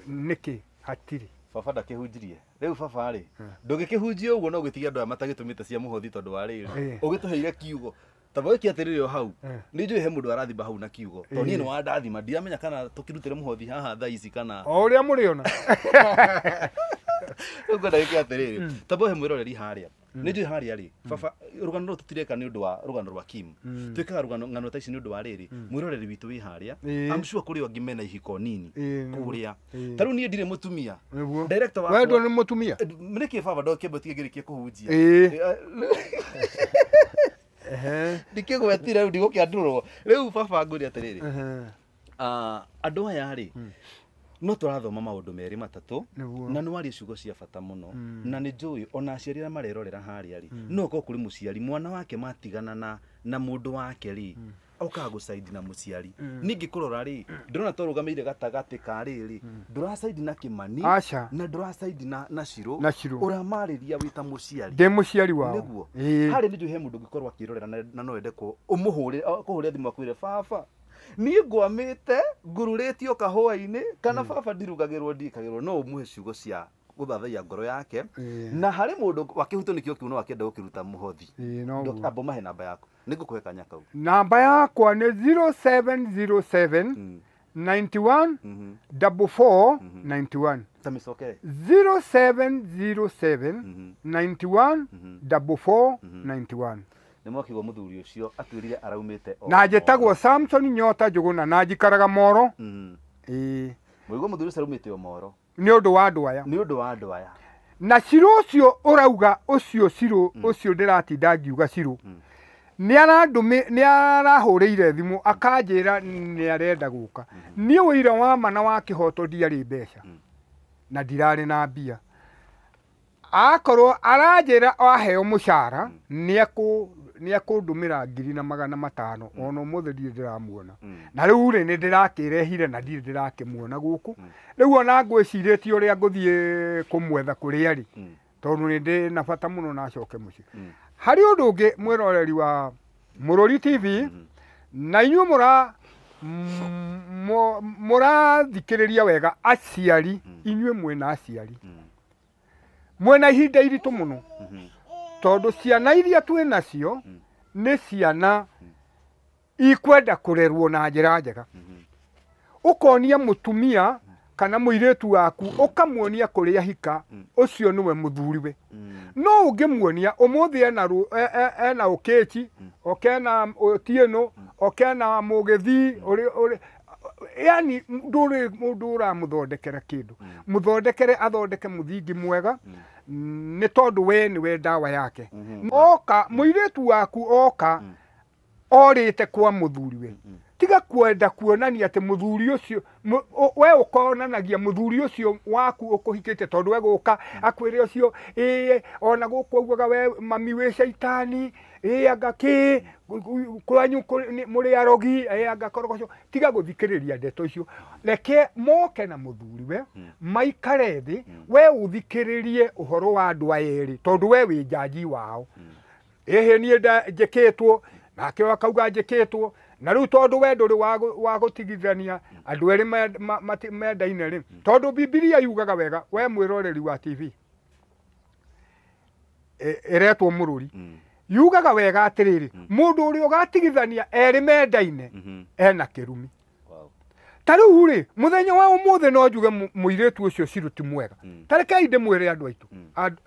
nä kä hatirä baba ndakä hunjirie rä u babarä hm. ndå gä kä hunjia å guo no gä tiga andå aya matagä tå mä te cia må hothi tondå wa rä rä hm. å gä tå heire kiugo tondå gä atä rä rä o hau hm. nä njå he må ndå arathimba hau na kiugo tondå niä nä wandathima ndiramenya kana tå kä rutä re må hothi haha thaa ici kana o å rä a må rä ona rä u ngwenda gä kä atä rä rä tamba he mwä roreri harä a nä njå harä arä baba rå gano tå tireka nä å ndå wa rå gano rwa kim mm. twä kaga ngano ta ici nä å ndå wa rä rä mm. mwä roreri witå wä harä a amcua kå rä angä mena ihiko nini kå rä a ta rä u niä ndirä må tumia wendwo nä må tumia nä kä baba ndokä mbå tigä rä kie kå hunjia ndikä gwetire ndigå kä andå rwo rä u baba ngå rä atä rä rä andå aya rä no turathoma maundu meri matatu na ni wari ciugo cia bata muno mm. na ni njui ona aciari a marerorera haria ri mm. no ko kuri muciari mwana wake matigana na na mundu wake ri mm. okaga gå caidi na må ciari ningä kå rora rä rona twarå gamä ire gatagatä karä rä ndå racaidi na kä mani na ndå racaidi na cirå å rä ria wä ta må ciari ndä må ciari nä harä nä njå he må ndå ngä korwo akä rorera na no ende kå må hå rä re thimå akwä re baba niä ngwamä te ngururä tio kahåa-inä kana mm. baba ndirugagä rwo ndikagä rwo no å må he ciugo cia gå thathaia ngoro yake na harä må ndå wakä hutå nä kä o kä u no akä gå kä ruta må hothi ambo mahe namba yaku nä ngå kå he kanya kau namba yakwa nä 0707 91 0707 nä mwakigwo må thuri å cio atuä na njä tagwo samson nyota njå na na njikaraga moro må igwo må thuri å o moro nä å ndå wa andå aya nä å ndå wa andå aya na cirå å cio å rauga å cio cirå å mhm. cio ndä ratinda ngiuga cirå mhm. nä arahå rä ire thimå akanjä ra nä arenda gå ka mhm. niä å ira wa mana na wa kä hoto ndiarä mbeca na ndirarä na mbia akorwo aranjä ra aheo må cara nä akå nä akåndå mä ra ngiri na magana matano mm. ona må thä ndirä ndä ramuona mm. na rä u rä nä ndä rakä rehire na ndirä ndä rakä muona gå kå mm. rä u ona ngwä cirä tie å rä a ngå thiä kå mwetha kå rä arä tondå nä ndä na bata må no na må ciä harä å ndå å ngä mwäroreri wa må rå ri tv na inyuä må ra må rathikä rä ria wega aciari inyuä mwena aciari mwena ihinda iritå må no mm-hmm tondå ciana iria twä nacio hmm. nä ciana ikwenda kå rerwo na njä ra njega ukonia hmm. mutumia hmm. kana muiretu waku ukamwonia kuria hika ucio niwe muthuriwe no ungimuonia umuthi ena e, e, ena ukichi okena otieno okena mugithi yani nduri ndå å kindu kä ndå athondeke muthingi mwega mm. nä tondå we nä we ndawa yake mm-hmm. oka muiretu waku oka mm. orite kwa we mm-hmm. tiga kwenda kuonania atä muthuri ucio we ukonanagia muthuri ucio waku ũkũhikĩte tondũ egũka mm. akwĩre ũcio ĩĩ ona gũkũ augaga we mami we shaitani äanga kä kwanyu må rä arogi äanga korogocho tiga guthikiriria thikä rä ria ndeto icio leke moke na må we hmm. maikare thä hmm. we å thikä rä rie å horo wa andå aya tondu tondå we wä njanji wao ehe hmm. niä njäkä two nake akauga njäkä two na rä u tondå we ndå rä wa gå tigithania andå erä mendaine rä tondå bibilia yugaga wega we mwä roreri wa tv ä retwo må rå ri mm yugaga wega atiriri hmm. mundu uri ugatigithania eri mendaine hmm. ena kirumi ta uri ri muthenya wa umuthe no njuge muiretu ucio ciruti mwega mwega kai de mwere andu aitu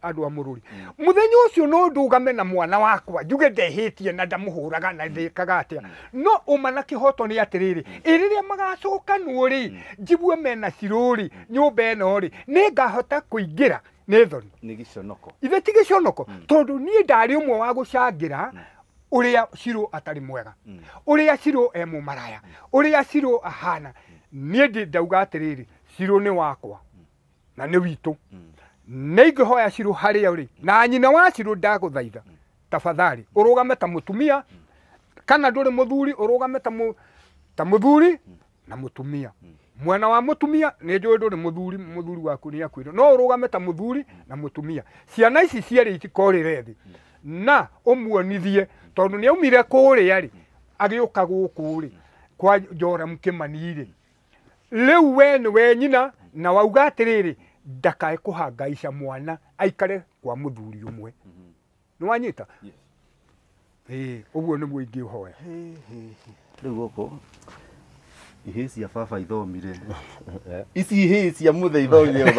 andu a mururi muthenya hmm. ucio no ndugame na mwana wakwa njuge hitie na ndamuhuraga na ndikaga atia no uma na kihoto ni atiriri iriria magacokanwo nuri njigue mena ciru ri nyumba ino ri ni ngahota kuingira nä thoni ithe ti gä conoko hmm. tondå niä ndarä å mwe wa gå cangä ra hmm. a cirå atarä mwega hmm. emå maraya å rä a cirå ahana niä ndä ndauga rä cirå nä wakwa na nä witå nä ingä hoya cirå harä a rä na nyina wa cirå ndagå tafadhali å rå game ta må tumia kana ndå rä må thuri å rå game ta må thuri na må tumia mwena wa mutumia ni njui ndu ni muthuri muthuri waku ni akuire no urugame ta muthuri na mutumia ciana ici ciari itikorä thi na umuonithie tondu ni aumire kuria ri agiuka guku ri kwa jora Kimani ri riu we ni we nyina na wauga atiriri ndakae kuhangaisha mwana aikare kwa muthuri umwe ni wanyita ä å guo nä uhoya ingä å hoya ihä cia baba ithomire eh. ici ihä cia må eh. baba ndirä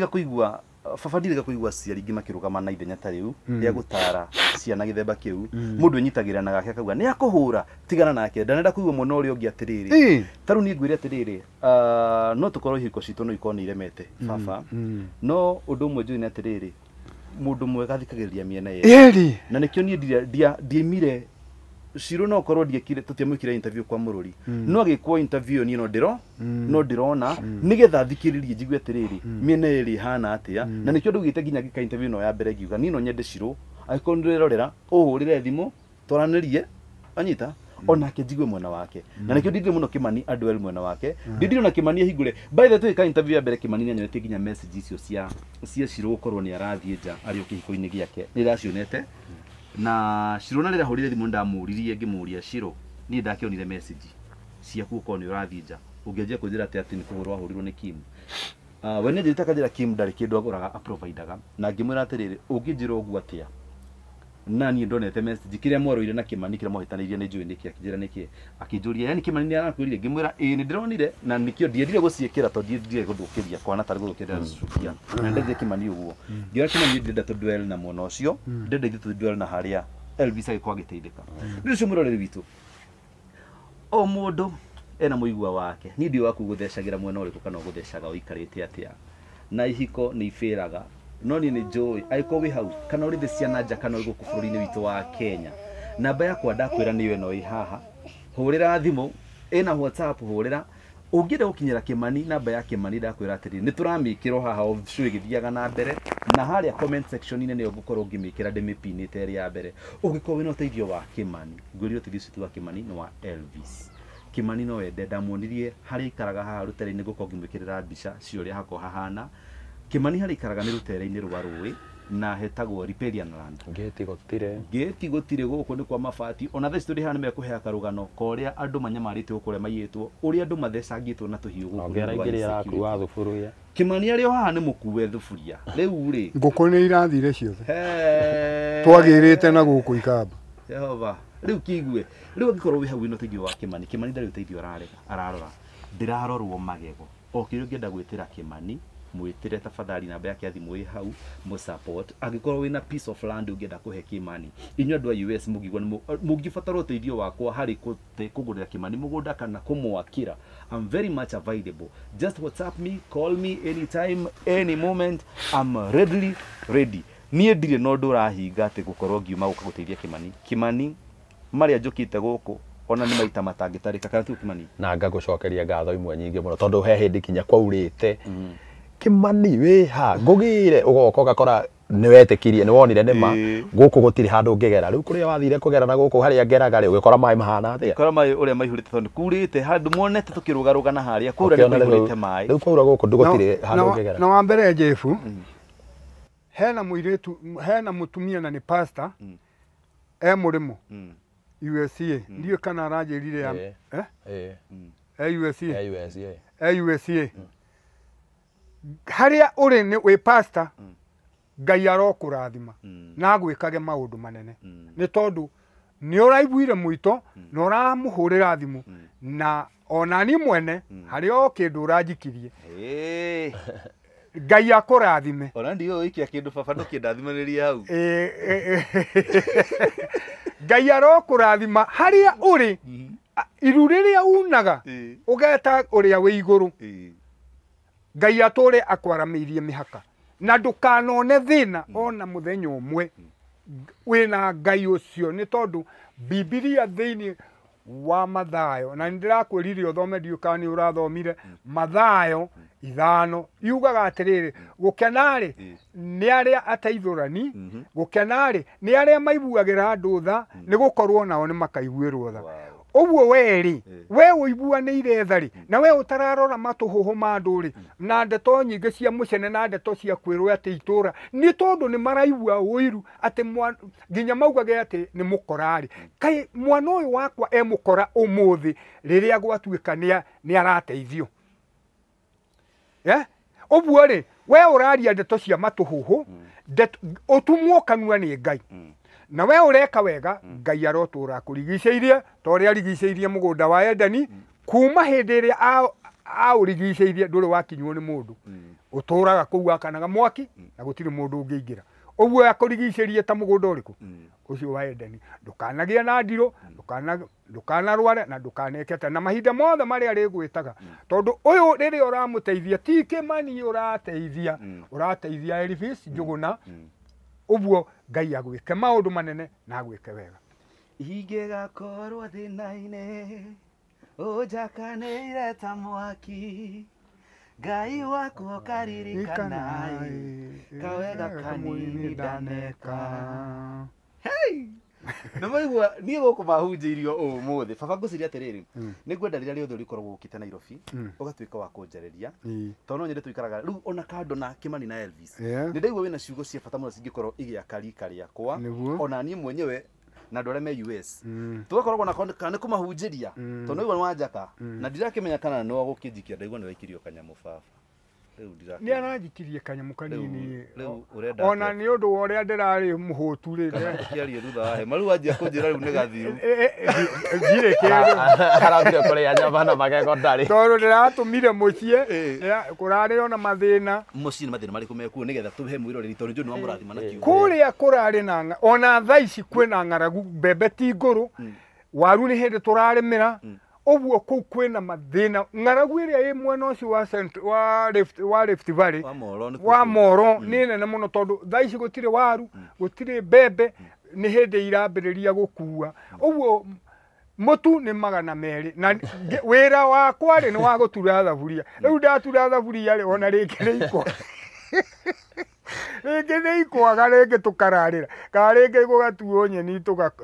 ga kå igua ciari ingä makä rå gama na ithenya ta rä u mm. rä a gå tara ciana gä themba kä u må mm. ndå nyitagä rana gake akauga nä akå hå ra tigana nake ndanenda kå igua mwena å rä a å ngä atä rä eh. rä tarä u nä ngwä re atä rä ah, rä no tå korwo ihiko citå no ikorwo nä iremete mm. baba no å ndå å mwe njå nä atä rä rä må ndå mwega thikagä rä ria mĩena yerä na nä kä o niä ndiaimire ciru no korwo ndiekire tutiamwikire interview kwa mururi mm. no agikwo interview ni no ndiro mm. no ndirona mm. nigetha thikiririe njigue atiriri miena mm. iri hana atia mm. na nikio ndugite nginya gika interview no ya mbere ngiuga ni no nyende ciru agikwo ndirerorera uhurire thimu twaranirie anyita mm. onake njigue mwana wake na mm. nikio ndindire muno kimani adwel mwana wake ah. ndindire na kimani hingure by the way ka interview ya mbere kimani nyanyonetie nginya message icio cia cia ciru korwo ni arathie nja ari ukihiko-ini giake niracionete mm na shiro rä rahå horire re thimå ndamå ririe ngä må ria cirå niä ndakä onire message ciaku kuko korwo nä å rathi nja å ngä anjia kwä njä ra atä atä nä kå hå rwo wahå rirwo nä kim ah, we nä njä a provider ra ndarä kä ndå na ngä mwä ra atä rä rä å ngä njä ra å guo atä a nani niä ndonete message kä rä a na kimani mani kä rä a mahätanä irie nä njå ä yani kimani ni anakwirie ngimwira i ni ra na nikio ndiendire gå to kä ra tondå ndiendire gå thå kä ria na ndendeire kä mani å guo hmm. ngä ora kä mani ndä na hmm. hmm. mwena å cio ndendeithie tå na haria a elvis agä korwo agä teithä ka nä å o må ena muigua wake ni ndio waku guthecagira thecagä ra mwena å rä kå kana å gå thecaga na ihiko ni ibä no niä nä njå ä agä hau kana å rä ciana nja kana gå kå bå rå witå wa kenya namba yakwa ndakwä ra nä yo ä no ä haha hå rä ra thimå ä whatsapp hå rä ra ũngĩenda gũkinyĩra namba ya kĩmani ndakwĩra atĩrĩ nĩ tũramĩkĩrwo haha show ĩgĩthiaga na mbere na harĩa comment section inĩ nĩyo ngũkorwo ngĩmĩkĩra te ĩrĩ ya mbere ũngĩkorwo wĩna ũteithio wa kĩmani ngwĩrire ũteithio ũcio wa kĩmani nĩ wa elvis kĩmani no wende ndamuonirie harĩa aikaraga haha rũtere-inĩ ngũkorwo ngĩmwĩkĩrĩra mbica cia ũrĩa hako hahana kimani harikaraga nä rå tere-inä rwa rå na hetago riparian land geti gotire geti gotire go ni kwa mafati ona the story hana mekuhea karugano koria andu manyamarite gukuria mayitwo uria andu mathecangitwo na tuhiu guku ngera ingirira yaku wa thuburia kimani ari haha ni mukuwe thuburia riu ri nguku ni irathire ciothe twagirite na guku ikamba jehova riu kiigue riu angikorwo wi hau ino tigio wa kimani kimani ndari uteithio ararega ararora ndirarorwo magego o ngienda gwitira kimani mwitire tafadhali namba yake ya thimu ä hau må support angä wina piece of land ungienda kuhe kimani inyuä andå a us må ngĩbatara ũteithio wakwa hari harĩ kugurira kimani mugunda kana kumwakira I'm very much available just whatsapp me call me anytime any moment I'm readily ready nie ndirĩ no ndå ũrahinga ati gũkorwo ngiuma gũka gũteithia kimani kimani maria jukite guku ona ni maita matangitarika tarä ka kana tigå kimani na ngagucokeria ngatho imwe nyingi muno tondu he hindi kinya kwaurä te mm. Mm-hmm kimani wä ha ngå gä re å goka å gakora nä wetä nä wonire nä ma gå kå gå tirä handå å ngä gera rä u kå rä a wathire kå na gå kå harä a ngeraga rä å gä kora maä mahana atä akora mai uri rä a thoni kurite te te handå monete tå kä rå garå ga na harä a ni rä mai riu u kwaura gå kå handu gå ngä na wa mbere jebu mm. hena må hena må tumia na nä pastor mm. e må rä må mm. USA ndiå kana aranjä rire eh? e USA e USA e harä a å rä nä wä pasta ngai arokå rathima na agwä maå ndå manene nä tondå nä å raiguire må ito na å ramå hå rä ra thimå na onani mwene harä o kä ndå å ranjikirie ngai akå rathime ona ndiå ä kia kä baba ndå kä ndathimä hau ngai arokå rathima harä a å rä iru rä rä a unaga å eh. geta å rä a wä igå rå eh ngai atå re akwaramä mä haka na ndukanone thina ona muthenya mm. umwe wina ngai ucio ni tondu bibilia thiini wa mathayo na ndirakwirire uthome ndiu kana ni urathomire mathayo ithano yugaga atiriri gukenari ni aria ateithurani mm-hmm. gukenari ni aria maiguagira andu tha mm. ni gukorwo nao ni makaiguirwo tha uguo we ri eh. we uiguanire thari hmm. na we utararora matuhuhu ma andu ri hmm. na ndeto nyingi cia mucene na ndeto cia kwirwo ati itura ni tondu ni maraigua uiru ati nginya maugage ati ni mukorari hmm. kai mwana uyu wakwa e mukora umuthi riria gwatuika ni arateithio ya eh? uguo ri we uraria ndeto cia matuhuhu utumwo kanua ni ngai mm na we ureka wega mm. ngai arotura kurigiceirie to uria arigiceirie mugunda wa edeni mm. kuma a iria aurigiceirie nduri wakinywo ni mundu uturaga mm. kuu akanaga mwaki na gutiri mundu ungiingira uguo akurigicerie ta mugunda uriku ucio wa edeni ndukanagie na ndiru ndukanarware na ndukanekete na mahinda mothe maria arigwitaga tondu uyu riria uramuteithia ti kimani urateithia urateithia elvis njuguna uguo ngai agwike maundu manene na agwike wega ingigakorwo thina-ini unjakaneire ta mwaki ngai waku ũkaririkana kawega kanini ndaneka hey! na maigua niä gå kå mahunjä irio å må thä baba ngå ciria atä rä rä hmm. nä ngwenda rä rä a rä othe å rĩkoragwo gå kä te nairobi å hmm. gatuä ka wa kå njereria tondå no nyende tå ikaraga rä u ona kando na kä mani na nä ndaigua wä na ciugo cia bata må no cingä korwo igä aka rika rä akwa ona niä mwenyewe na andå arä a me us hmm. gakoragwo kana nä kå mahunjä ria tondå nä waigua nä wanjaka na ndirakä menya kana nä wagå kä njikia ndaigua nä waikirio kanyamå baba nä aranjikirie kanyamå kanini ona nä å ndå wa å rä a ndä rarä må hå tu rä kiarie ndä ratå mire må ciä kå rarä ona mathä na må ciä eh. na marä kå mekuo nä he mwä roreri tondå nä kå rä a kå rarä ona thaa ici kwä na ng'aragu mbembe ti ngå rå mm. waru nä hä ndä tå rarä mä ra mm uguo kuu kwina mathina ng'aragu ĩrĩa ĩ mwena ũcio wa cent wa rift wa rift valley wa moro mm. nĩ nene mũno tondũ thaa ici gũtirĩ waru mm. gũtirĩ mbembe nĩ hĩndĩ irambĩrĩria gũkua ũguo mm. mutu nĩ magana merĩ na wĩra wa rĩ nĩ wa gũtura thaburia rĩu ndatura thaburia rĩ ona rĩngĩ rĩiko rĩngĩ nĩ ikwaga rĩngĩ tũkararĩra kana rĩngĩ gũgatuo nyeni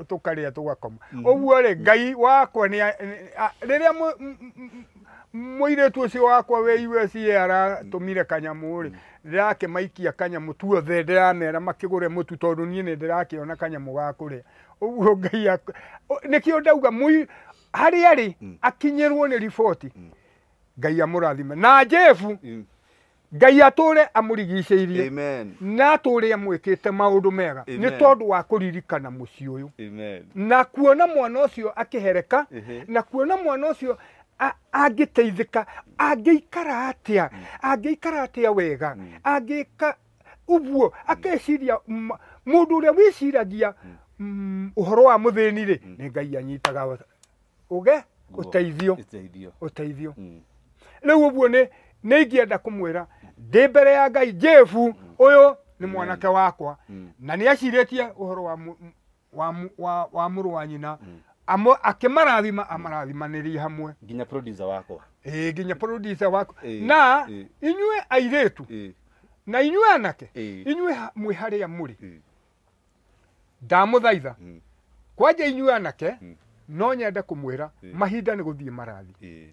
tukaria tugakoma mm-hmm. ũguo-rĩ ngai wakwa nĩ tu mũirĩtu ũcio wakwa wĩ USA aratũmire kanyamũ-rĩ mm-hmm. ndĩrakĩmaikia kanyamũ tuothe ndĩramera makigure mutu tondũ niĩ nĩ ndĩrakĩona kanyamũ ga kũrĩa ũguo ngai nĩkĩo ndauga harĩa arĩ mm. akinyĩrwo nĩ riboti mm. ngai amũrathime na jebu mm ngai rigicä irie na te maå ndå mega nĩ tondũ wa ciä å yå na kuona mwana akä hereka na kuona mwana atä a angä ikara atä a wega mm. angĩka guo akeciria mũndũ ũrĩa å mm. mm, horo wa ni rä nä ngai anyitaga u å guo nä ingä enda kå mwä ra ndä mbere ya ngai jefu å yå nä mwanake wakwa mm. na nä acirä uhoro wa wa må rå wa nyina mm. akä marathima amarathimanä rie hamwe nginya wakwa ä nginya wakwa na inyuä airä tu na inywe anake inywe mwä harä a må rä ndamå thaitha kwanja inyuä anake no nyende kå mwä ra mahinda nä gå thiä marathi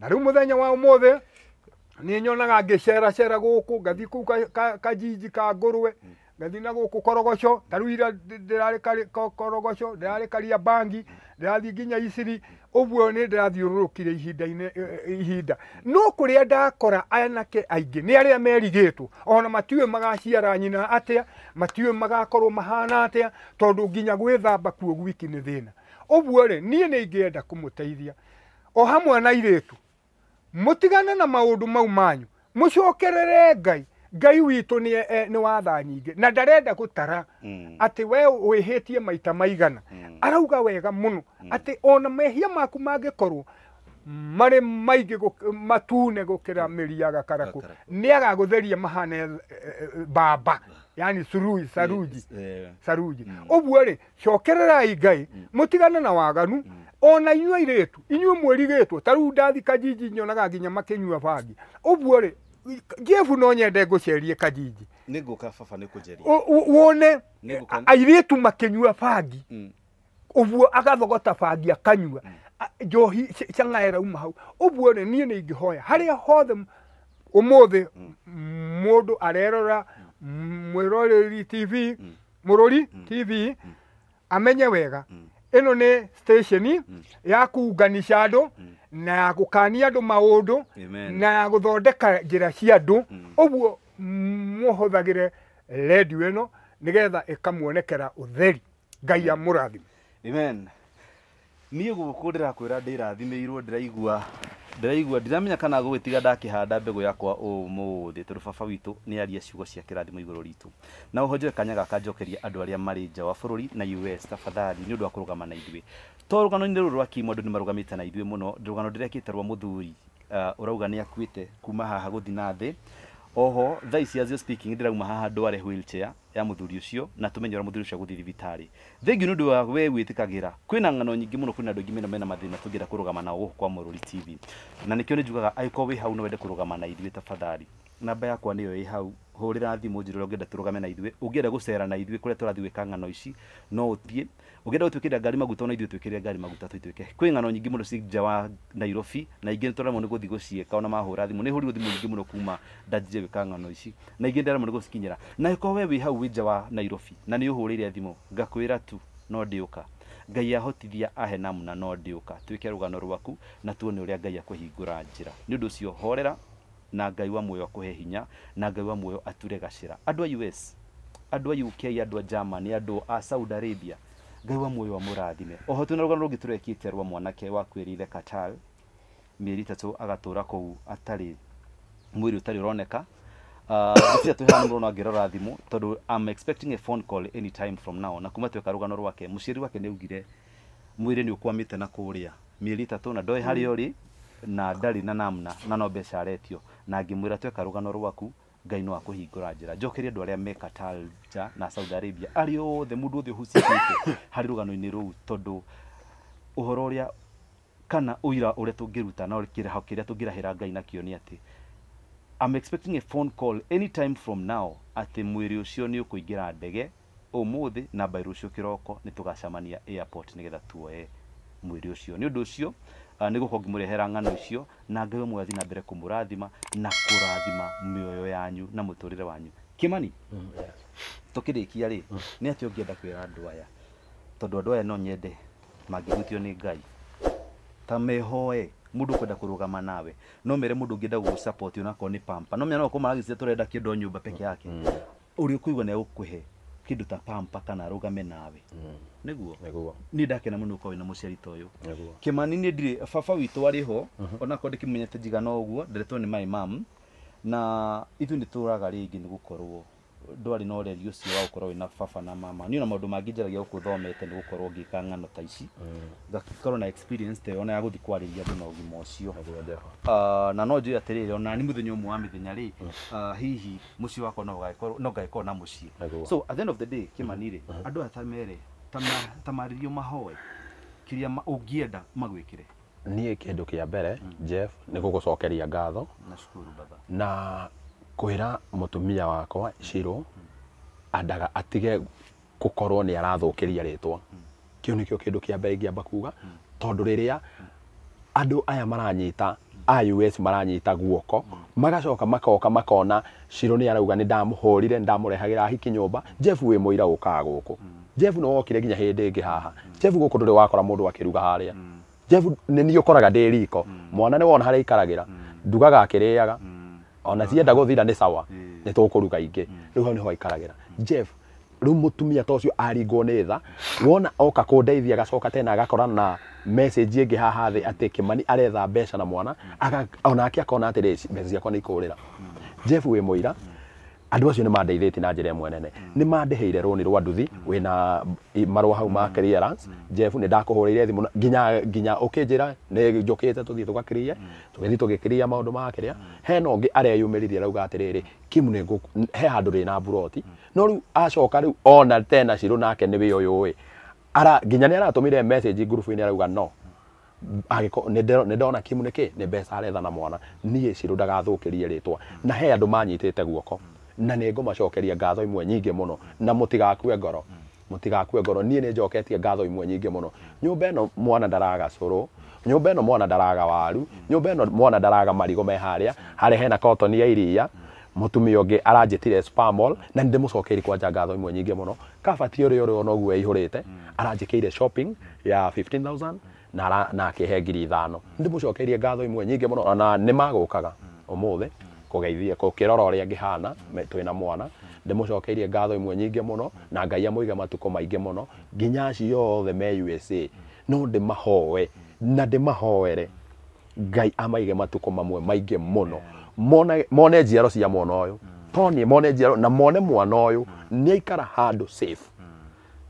na rä u må thenya wa må ni nyonaga ngäceracera gå kå ngathi kå u kajinji ka ngå rwe ngathi na gå kå korogoco tarä u ira ndärarä korogoco ndärarä karia bangi ndärathiä nginya iciri å guo nä ndärathiå rå rå kire ihinda no kå rä a ndakora anake aingä nä arä a merigä two ona matiå magaciara nyina atä a matiå magakorwo mahana atä a tondå nginya gwä thamba kuo gwiki nä thä na å guo rä niä nä ingä enda kå må teithia o hamwe na irä tu mutigane na maundu mau manyu mucokerere ngai ngai witå nä eh, watha nyingä na ndarenda gå tara mm. atä we wä hä tie maita maigana mm. arauga wega må no mm. atä ona mehia maku mangä korwo marä maingä matune gå kä ra mä ri gakarakå nä agagå theria mahane eh, e, bamba yani surui saruji saruji å guo rä cokererai ngai må hmm. tigane na waganu hmm ona inyuĩ iretu inyuĩ mwĩrigĩtwo ta rĩu ndathi kajiji nyonaga nginya makĩnyua bangi ũguo rĩ jefu no nyende ngũcerie kajiji nĩngũka baba nĩkũnjeria wone airĩtu makĩnyua bangi mm. ũguo agathogota bangi akanyua mm. njohi mm. canga ĩrauma hau ũguo rĩ niĩ nĩingĩhoya harĩa hothe ũmũthĩ mm. mũndũ arerora mm. mwĩroreri tv mũrũri tv amenye wega ino ni station mm. ya kuunganisha andu mm. na ya gukania andu maundu na ya guthondeka njira cia andu mm. uguo muhuthagire redio ino nigetha ikamwonekera utheri ngai mm. amurathime amen niä gå kå ndä rakwä ra ndä rathimä irwo ndä raigua ndiraigua ndiramenya kana gwitiga ndakihanda mbegũ yakwa umuthi tondu baba witu ni aria ciugo cia kĩrathimo igũrũ ritu na ũhonjoe kanyaga gaka njokeria andũ arĩa marĩ nja wa bũrũri na us tafadhali ni ũndũ wa na ithwe to rũgano-inĩ rũrũ rwa kimo ni nĩ na ithwe muno rũgano ndĩrekĩte rwa mũthuri uh, ũrauga nĩ kuma haha guthi na thĩ oho thaa ici azio speaking ndirauma haha ndware wheelchair ya muthuri ucio na tumenyera muthuri ucio guthi thibitari thengi ni undu wa we gwitikagera kwina ng'ano nyingi muno kwina andu aingi mena mena mathina tugira kurugama nao guku kwa Mũrũri TV na nikio ni njugaga aiko wi hau no wende kurugama na ithuĩ tafadhali namba yakwa nĩyo ĩ hau hũrĩra thimũ njĩra ũrĩa ũngĩenda tũrũgame na ithuĩ ũngĩenda gũcera na ithuĩ kũrĩa tũrathiĩ gwĩka ng'ano ici no ũthiĩ ũngĩenda gũtuĩkĩria ngari maguta ona ithu twĩkĩrĩre ngari maguta tũituĩke kwi ng'ano nyingi muno ci wa nairobi na ingĩ nĩtũremwo nĩ gũthiĩ gũciĩka ona mahũra thimũ nĩ hũrirwo thimũ nyingĩ muno kuma ndanjie gwĩka ng'ano ici na ingi ndera muno gucikinyira na iko we wĩ hau wĩ wa nairobi na ni uhurire thimu ngakwira tu no ndiuka ngai ahotithia ahe namna no ndiuka twike rugano rwaku na tuone ũrĩa ngai akũhingũra njira ni ũndũ ũcio horera na ngai wa muoyo akũhe hinya na ngai wa muoyo ature gacĩra andũ a us andũ a uk andũ a germany andũ a saudi arabia ngai wa muoyo wa murathime oho twina rugano rungi turekite rwa mwanake wa wakwirire katal mieri tatu agatura kuu atari mwiri utari uroneka uh, ah, tu hano murona ngirora thimu tondu i'm expecting a phone call anytime from now na kuma tweka rugano rwake muciri wake niaugire mwiri ni ukwamite na kuria mieri tatu na doi hari uri na dali na namna na no mbeca aretio na ngimwira tweka rugano rwaku ngai no akuhingura njira njokerie andu aria me Qatar ja na Saudi Arabia ari othe mundu othe uhucikite hari rugano-ini ruu tondu uhoro uria kana uira uria tungiruta na kiraho kiria tungirahira ngai na kioni ati I'm expecting a phone call anytime from now ati mwiri ucio ni ukuingira ndege umuthi na bairu rucio kiroko ni tugacamania airport nigetha tuoe mwiri ucio ni undu ucio uh, ah, nä gå korwo ngä må rehera ngano icio na ngä mwe athi na mbere kå må rathima na kå rathima mä oyo yanyu na må tå rä re wanyu kimani mm, tå kä rä kia rä mm. nä atä å ngä enda kwä ra andå aya tondå andå aya no nyende mangä hutio nä ngai ta mehoe må ndå kwenda kå rå gama nawe no mere må ndå ngä enda gå gå onakorwo nä pampa no mä anokå maragicia tå renda kä ndå nyå mba peke yake å mm. rä a kå igua nä agå kwä he kä ndå ta pampa kana rå game nawe mm. niguo niguo ni ndakena muno ukorwo na muciari ta uyu kimani ni ndiri baba witu ari ho uh-huh. ona korwo ndikimenyete njigana uguo nderetwo ni my mam na ithu ni turaga ringi ni gukorwo ndwari na ũreri ũcio wa gũkorwo wĩna baba na mama niĩ na maũndũ mangĩ njaragia gũkũ thomete nĩ gũkorwo ngĩka ng'ano ta ici mm. ngakorwo na experience ta ona ya gũthiĩ kwarĩria andũ na ũgima ũcio ah, na no njũĩ atĩrĩrĩ ona nĩ mũthenya ũmwe wa mĩthenya rĩ mm. ah, hihi mũciĩ wakwa no ngagĩkorwo na mũciĩ so at the end of the day kĩmani rĩ mm-hmm. andũ aya ta merĩ ta marĩrio mahoe re niä kä ndå kä a mbere hmm. Jeff gå cokeria ngatho na må tumia wakwa hmm. Shiro hmm. andaga atige u nä kä o kä ndå kä a mbere amba kuga rä a andå aya maranyita IUS maranyita guoko magacoka makoka makona Shiro nä arauga nä ndamå rehagä ra hiki nyũmba Jeff wĩ kaga gå kå Jeff no okire ginya hindi ingi haha Jeff guku nduri wakora mundu akiruga haria Jeff ni ni ukoraga ndi riko mwana ni wona haria ikaragira ndugaga akiriaga ona cienda guthira ni sawa ni tukuruga ingi riu hau niho aikaragira Jeff riu mutumia ta ucio aringwo ni tha wona oka kundeithia agacoka tena agakorana na message ingi haha thi ati kimani aretha mbeca na mwana onake akona atiri mbeca ciakwa ni ikurira Jeff wi muira mm andå acio nä mandeithätie na njä ra ĩmwe nene mm. nä mandeheire rå nä rwa nduthi mm. wä na marwa hau ma mm. jeff nä ndakå hå rä ire thimå nginya nginya å kä njä ra nä njå kä te tå thiä tå gakä rie tå gä thiä tå gä kä ria maå ndå makä rä a hena å ngä areyå mä ririe rauga atä rä rä kimu he handå rä na mburoti no rä u acoka rä u ona tena cirå nake nä wä å yå ä nginya nä aratå mä re message ngurubu-inä arauga no nä ndona kimu nä kä nä mbeca aretha na mwana niä cirå ndagathå kä rie rä twa na he andå manyitä te guoko na nä ngå macokeria ngatho imwe nyingä må no na må tigakue ngoro må tigakue ngoro niä nä njoketie ngatho imwe nyingä må no nyå mba ä no mwana ndaraga cå nyumba ino mwana ndaraga waru nyumba ino mwana ndaraga marigo me haria harä hena kotoni ya iria mutumia ungi aranjitire spamol na ndi mucokeiri kwanja ngatho imwe nyingi muno kabati uri uri ona guo eihurite aranjikire shopping ya 15000 na na akihe ngiri ithano ndi mucokeirie ngatho imwe nyingi muno na ni magukaga umuthi kugeithia kukirora uria ngihana twina mwana ndimucokeirie ngatho imwe nyingi muno na ngai amuige matuko maingi muno nginya acio othe me USA no ndimahoe na ndimahoere ngai amaige matuko mamwe maingi muno mone mone njiaro cia mwana uyu toni mone njiaro na mone mwana uyu ni aikara handu safe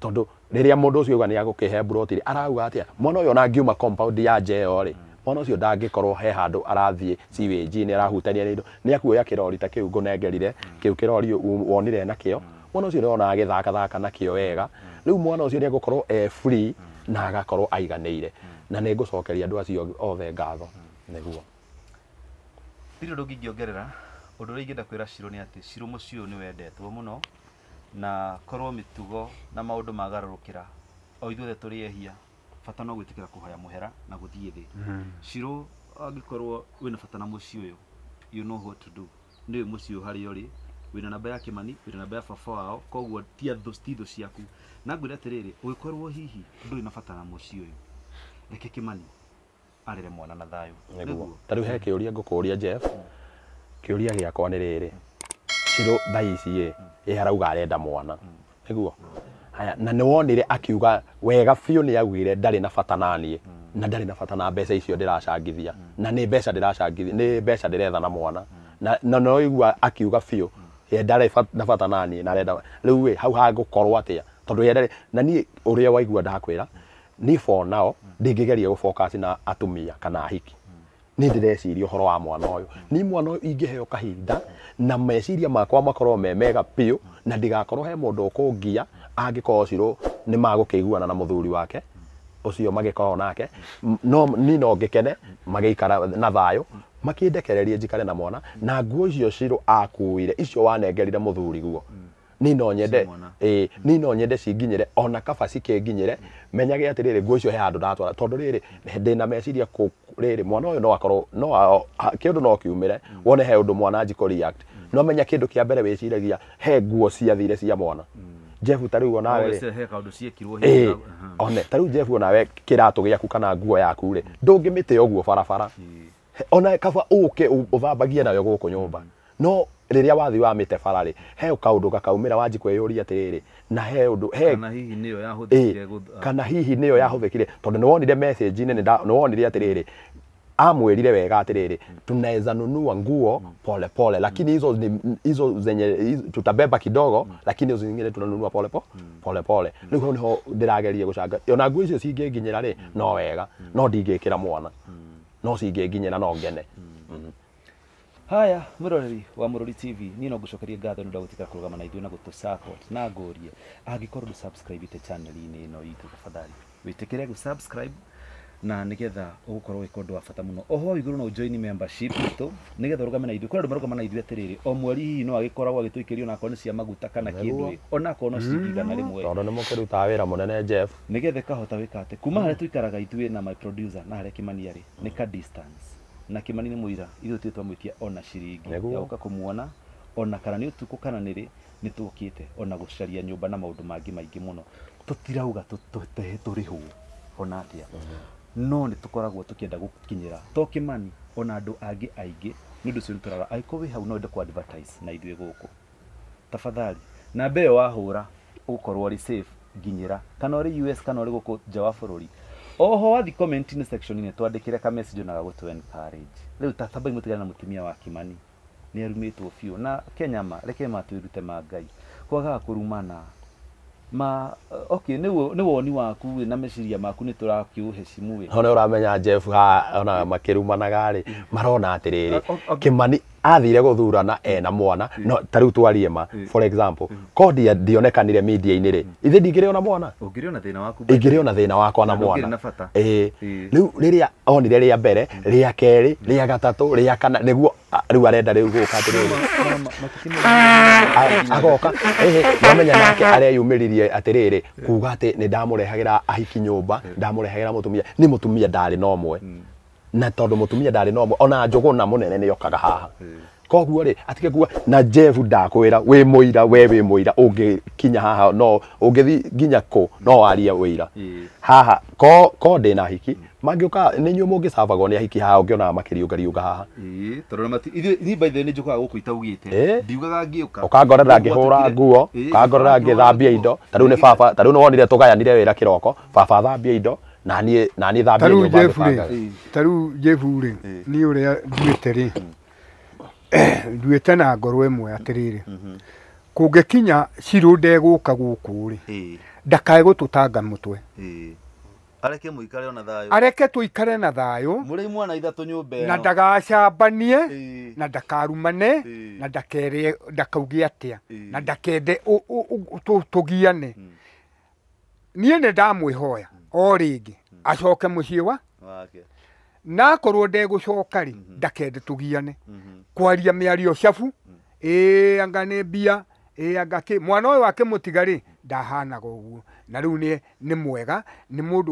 tondu riria mundu ucio uga ni agukihe mburoti arauga atia mwana å na ngiuma compound ya jeo ri mm mwana ucio ndangikorwo he handu arathie CWG ni arahutania ni indo ni akuoya kirori ta kiu ngunengerire kiu kirori wonire na kio mwana ucio ndona agithaka thaka na kio wega riu mwana ucio ni nĩegũkorwo e free na agakorwo aiganeire na ni ngucokeria andũ acio othe ngatho niguo ndirĩ ndu ngĩongerera ũndũ ũrĩa ingĩenda kwĩra cirũ nĩ atĩ cirũ mũciĩ ũyũ nĩ wendetwo muno na korwo mitugo na maundu magarurukira o ithuothe tũrĩ ehia bata no gwitikira kuhoya muhera na guthie thi hmm. cirũ angikorwo wina bata na mũciĩ ũyũ you know what to do nĩũĩ mũciĩ ũyũ harĩa ũrĩ wĩna namba ya kimani wina namba ya baba wao koguo ti thũ ti thũ ciaku na ngwĩra atĩrĩrĩ ugikorwo hihi ndu na bata na mũciĩ ũyũ reke kimani arĩre mwana na thayũ nĩguo ta rĩu he kĩũria ngũkũria Jeff hmm. kiuria giakwa ni riri cirũ thaa ye ĩ harauga arenda mwana hmm. nĩguo aya na nä wonire akiuga wega fio ni aguire ndari na bata naniä na ndari na bata na mbeca icio ndiracangithia na ni mbeca ndiracangithia ni nä mbeca ndä na mwana na no noigua akiuga fio biå ndari na bata naniä na renda riu we hau hagå korwo tondu a ndari na ni å rä a waigua ndakwä ra niä bo nao ndä geria gå na atumia kana hiki ni ndä reciria å wa mwana å ni mwana å yå kahinda na meciria makwa makorwo me mega biå na ndigakorwo he mundu ukungia angikorwo ciro ni magå na muthuri wake ucio magikorwo nake no ni no ngikene magikara na thayo makindekererie njikare na mwana na nguo icio ciro akuire icio wanengerire muthuri guo ni no nyende eh ni no nyende cinginyire ona kaba cikinginyire menyage atä rä rä nguo icio he handu ndatwara tondu riri ndi na meciria ku riri mwana å no akorwo no kindu no kiumire wone he å ndå mwana react no menya kindu kia mbere wä he nguo ciathire cia mwana mm. Jeff tariu ona we eh one tariu Jeff kä we gä aku kana nguo yaku ri ndungimite guo barabara ona kaba uke uthambagie nayo nyå mba mm. no wa wathi wamite bara ri he kaundu gakaumira wanji kweyuria atiriri na he undu he kana hihi niyo yahuthikire tondu nä message atä rä rä amwirire wega atiriri tunaweza nunua nguo mm. pole pole, lakini hizo hizo zenye tutabeba kidogo, mm. lakini hizo zingine tunanunua pole mm. pole pole pole. niko niho ndirageria gucanga ona nguo icio nginyira ri no wega no ndingikira mwana no nginyira no ngene mm-hmm. haya muroreri wa murori tv ni no gucokeria ngatho ndo gutika kurugama na ithuĩ na gutu support na ngorie angikorwo ndu subscribe te channel ini no itũ tafadhali witikire gu subscribe na nigetha ugukorwo gwika undu wa bata muno oho iguru no join membership to nigetha rugame na ithuĩ kũrĩ andũ marugama na ithuĩ atĩrĩrĩ o mweri hihi no agĩkoragwo agĩtũikĩrio onakorwo nĩ cia maguta kana kindu ona onakorwo no citigana mm-hmm. rĩmwe tondũ nĩ mũkĩrutaga wĩra munene Jeff nigetha ĩkahota wika ati kuma hari tuikaraga ithwe na my producer na hari kimania ri ni ka distance na kimani ni muira ithuĩ tuĩ mwikia ona shiringi yauka kumuona ona kana ni utuku kana nĩ rĩ nĩ tũkĩte ona gucaria nyumba na maundu mangi maingi muno tutirauga tũtirauga tũrĩhwo ona atĩa mm-hmm no nä tå koragwo tå kä enda gå ona andå angä aingä nä å ndå å cio nä tå rora angä hau no ende kå na ithuä gå kå tabathari namba ä yo wahå ra å korwo rä nginyä ra kana å rä us kana å rä gå kå nja wa bå rå ri oho wathi commentinä sectioninä twandä kä re ka message ona gagå encourage rä u tabai må tigana na må tumia wa kimani nä arumä two biå na kenyama reke matwä rute ma ngai kwagaga kå rumana ma okay nä woni waku wä na meciria maku nä tå rakä å hecimu wä ona å ramenya jeff ha ona makä rumanaga mm. marona atä rä rä kä mani athire na mm. ena mwana mm. no tariu twarie ma mm. for example kodi ndionekanire media-inä rä ithe ndingä rä ona mwana ingä rä ona thä na wakwa na thina ä rä u rä rä a onire rä a mbere rä a kerä rä a gatatå rä a kana nä guo rä u arenda rä u gå ka atä rä namenya nake are ririe atä rä rä kuga atä nä ndamå rehagä ra ahiki nyå mba ndamå rehagä ra må tumia nä må tumia ndarä na å mwe na tondu mutumia ndari no ona njuguna munene ni okaga haha koguo rä atike kuga na jefu ndakwä ra wä må ira we wä må ira å kinya haha no å ngä thi nginya kå no warie wä ira haha ko ko ndä na hiki mangä å ka nä nyuä må ngä cabagwo nä ahiki haha å ngä onaga makä riå riå haha tondåithuä baithe nä njå kaga gå kå itaugä te ndiugaga ngä å ka å kangorera ngä hå ra nguo å kangorera ngä thambia indo tarä u nä baba tarä u nä wonire tå gayanire wä ra kä roko baba thambia indo nani nani thambia nyumba ngibanga taru jefu ri ni uria te ri nduite na ngoro imwe atiriri mhm. kungikinya ciru ndeguka guku ri kinya gututanga mutwe areke muikare ona thayo areke tuikare na thayo muri mwana ithatu nyumba na ndagacambanie na ndakarumane na ndakere ndakauge atia na ndakende tugiane mm. niä nä ndamwä hoya o ngä acoke ciä wa nakorwo coka rä mm-hmm. ndakende giane mm-hmm. kwaria ario cabu mm-hmm. ĩ anga nĩ mbia ĩ anga kĩ mwana må tiga rä ndahanaga guo na u nä mwega må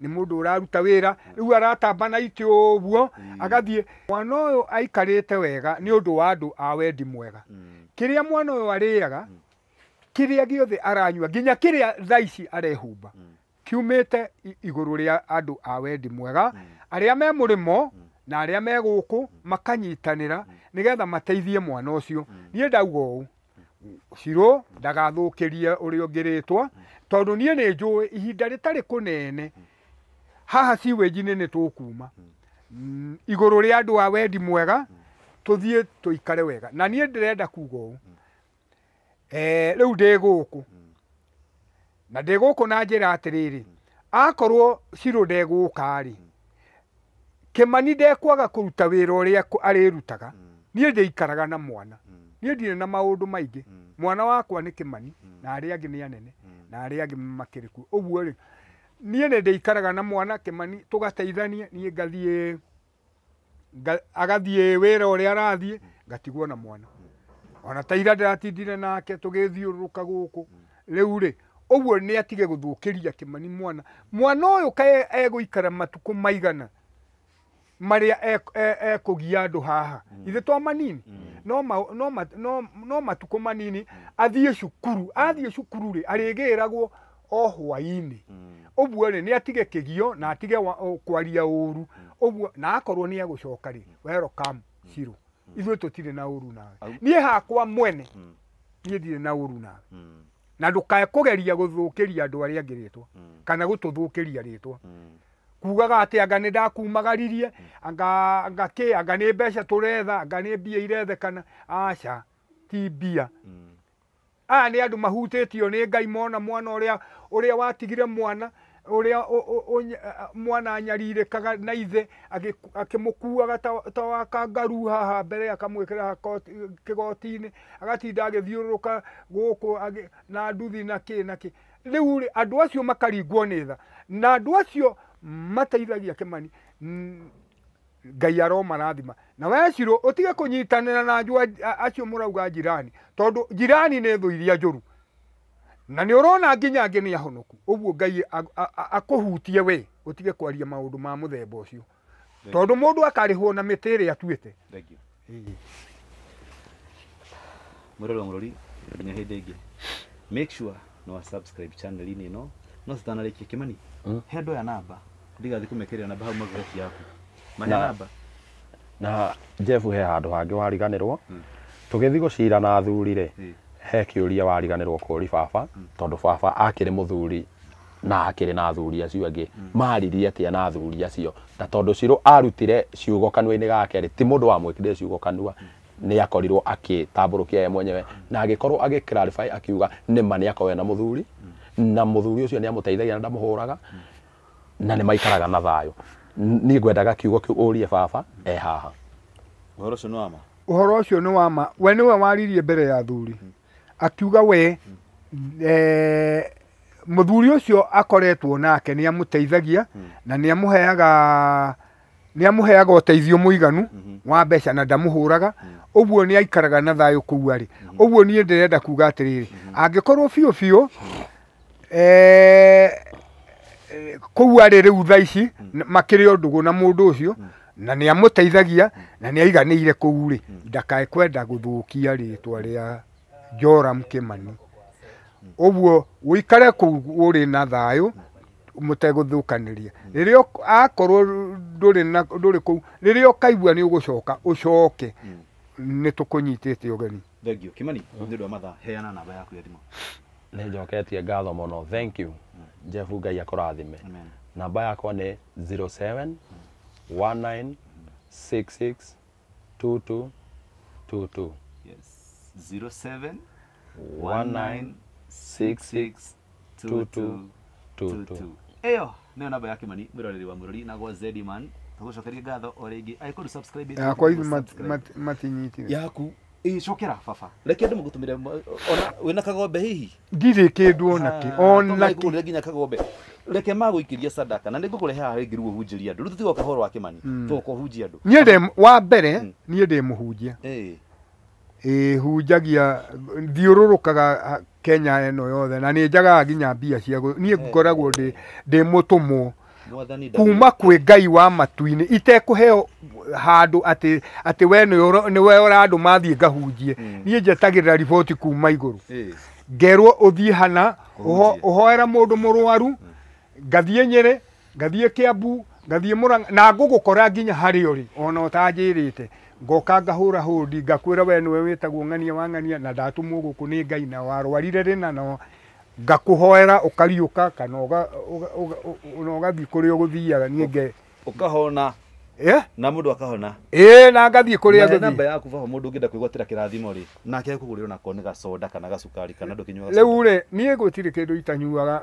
ndå å raruta wä ra rä u aratamba na å guo mm. agathiä mwana aikarä te wega å ndå wa andũ a wendi mwega mm. kĩrĩa mwana rä a gä othe aranyua nginya kĩrĩa thaici arehumba mm kiumite iguru ria andu a wendi mwega mm. aria me murimo mm. na aria me guku mm. makanyitanira nigetha mateithie mwana ucio nie ndauga uu cirå ndagathukä rie å rä a å ngä rä two tondå niä nä njå ihinda rä tarä kå nene haha ciwänji-nä nä tå kuma igå rå rä andå wa wendi mwega tå thiä tå ikare wega na niä ndä renda kuga å rä u ndä gå kå na ndä gå kå na njä ra atä rä rä akorwo cirå ndegå ka rä kä mani ndekwaga kå ruta wä ra å rä a rutaga niä ndä ikaraga na mwana niä ndirä na maå ndå maingä mwana wakwa nä kä mani na arä angä nä anene na arä angä makä rä kuo å guo niä nä ndä ikaraga na mwana kä mani tå gateithanie niä ngathiä agathiä wä ra å rä a arathiä ngatigwo na mwana ona taira ndä ratindire nake tå gä thiå rå ka gå kå rä u rä ũguo nĩ atige guthukiria kimani mwana mwana ka kae ikara matukũ maigana marĩa e, e, ekũgia andũ haha mm. ithe twa manini mm. no matukũ manini athie cukuru athie cukuru ri arigiragwo o hwainĩ mm. ũguo rĩ atige kigio na atige kwaria uru ũguo na akorwo nĩ egucoka ri welcome cirũ ithuĩ tũtirĩ na uru nawe nie hakwa mwene nie thire na uru nawe na ndukae kugeria guthukiria andu aria angi ritwa mm. kana gututhukiria ritwa mm. kugaga atä anga nä ndakumagaririe mm. anga anga ke anga nä mbeca tå retha anga nä mbia kana aca ti mbia aya nä andå mahutä tio nä ngai mona mwana å rä a watigire mwana uria mwana anyaririkaga na ithe akimukuaga ta wa ngaru haha mbere akamwikirira kigotini inä agatinda agäthiårũrũka gå na nduthi na kä na kä rä u andå acio makaringwo nä tha na andå acio mateithagia kämani ngai aromarathima na wecirå å tige kå nyitanä ra na acio må rauga njirani tondå njirani nä thå iria njå ru na ni urona nginya ngi ni ahonoku ubu ngai akuhutie we utige kwaria maundu ma må ucio tondu mundu tondå må na mitire tä ä rä a atuä te må rorwo må rori nginya hä ndä ĩngä nä no no stana kie kä mani he andå aya namba ndigathiä kå mekä rä ra namba hau magagati yaku mahe namba na jefu he handå hangi wariganirwo rwo hmm. tå cira na athuri rä he kiuria wariganirwo kuri baba tondu baba akiri muthuri na akiri na athuri acio angi maririe atia na athuri acio na tondu ciro arutire ciugo kanua-ini gake ri ti mundu wamwikire ciugo kanua nä akorirwo agätambårå ye mwenyewe na agäkorwo agä akiuga nä ma nä akowe na må thuri na må thuri å cio nä amå teithagia na ndamå hå raga na nä maikaraga na thayå niä ngwendaga kiugo kä å rie baba e haha å horo å cio nä wama å horo å cio we nä we waririe mbere ya thuri mm akiuga we å eh, ucio akoretwo nake nä amuteithagia hmm. na nä amuheaga nä amuheaga uteithio muiganu hmm. wa mbeca na ndamuhuraga hmm. guo nä aikaraga na thayo kuu arä guo niä ndärenda kuga atä angikorwo biå biå eh, kuu arä rä u tha ici makä rä o ndå gå na må ndå å cio na nä amuteithagia na nä aiganä ire u rä ndakae kwenda gå thå kia rä twa rä a Joram Kimani uguo uikare ku uri na thayu muteguthukanĩria rĩrĩa akorwo nduri na nduri ku kũu rĩrĩa ni ugucoka ucoke ni mm. nĩ ugeni thank you kimani nĩ ũndũ wa mathaa heana namba yaku ya thimũ nĩ njoketie ngatho mono thank you mm. jefu ngai akũrathime namba yakwa ni 07 19 66 22 22 07 ĩyo nĩyo namba mani kĩmani mwĩroreri wa mũrori na gwa zediman tũgũcokeria ngatho o rĩngĩ angĩkorwo subscribe yakwa matinyitire yaku icokera baba reke andå magåtå mä re ona wä na kagombe hihi ndirä kä ndå ah, ona kä nginya kagombe reke magå ikä ria sadaka na nä ngå kå rehe haha rä ngä ruo hunjä ria andå rä u wa mani hmm. tågoka hunjia andå niä wa mbere hmm. niä ndä må hunjia hunjagia thiururukaga Kenya eno yothe na nä njagaga nginya mbia cia niä eh. ngoragwo ndä må tå mwo kuma kwä ngai wa matu-inä heo handå atä ati we nä we ũrandå mathiä ngahunjie hmm. niä njetagä rä ra riboti kuma igå rå ngerwo å thiä hana å hoera må ndå må rwaru hmm. ngathiä nyä ngathiä kä ambu ngathiä må na ngå gå kora nginya harä å rä ona å tanjä rä te ngoka ngahå hũndi ngakwä ra we nä we wä tagwo ng'ania wa ng'ania na ndatumwo gå kå nä ngai na warwarire rä na no ngakå hoera å kariå kana na å gathiä kå rä a gå thiaga niä nge å kahona na må akahona ä na ngathiä kå rä a namba yaku baba må ndå å ngä enda kwä gwatä ra kä rathimo rä nake gå rä nä gaconda kana gacukari kana ndå kinyuaga rä u rä niä gwä tirä kä ndå itanyuaga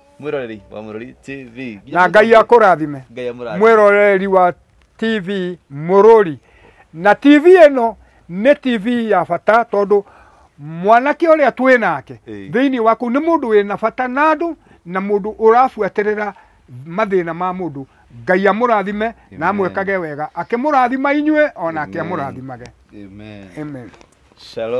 mwiroreri wa murori tv na ngai akurathime mwiroreri wa tv murori na tv eno nä tv ya bata tondå mwanake å rä a twä nake thä hey. inä waku nä må ndå wä na bata na andå na må ndå å rabuatä rä mathä na ma må ndå ngai amå rathime na amwekage wega akä må rathima inyuä ona akä amå rathimage Amen. Amen. Shalom.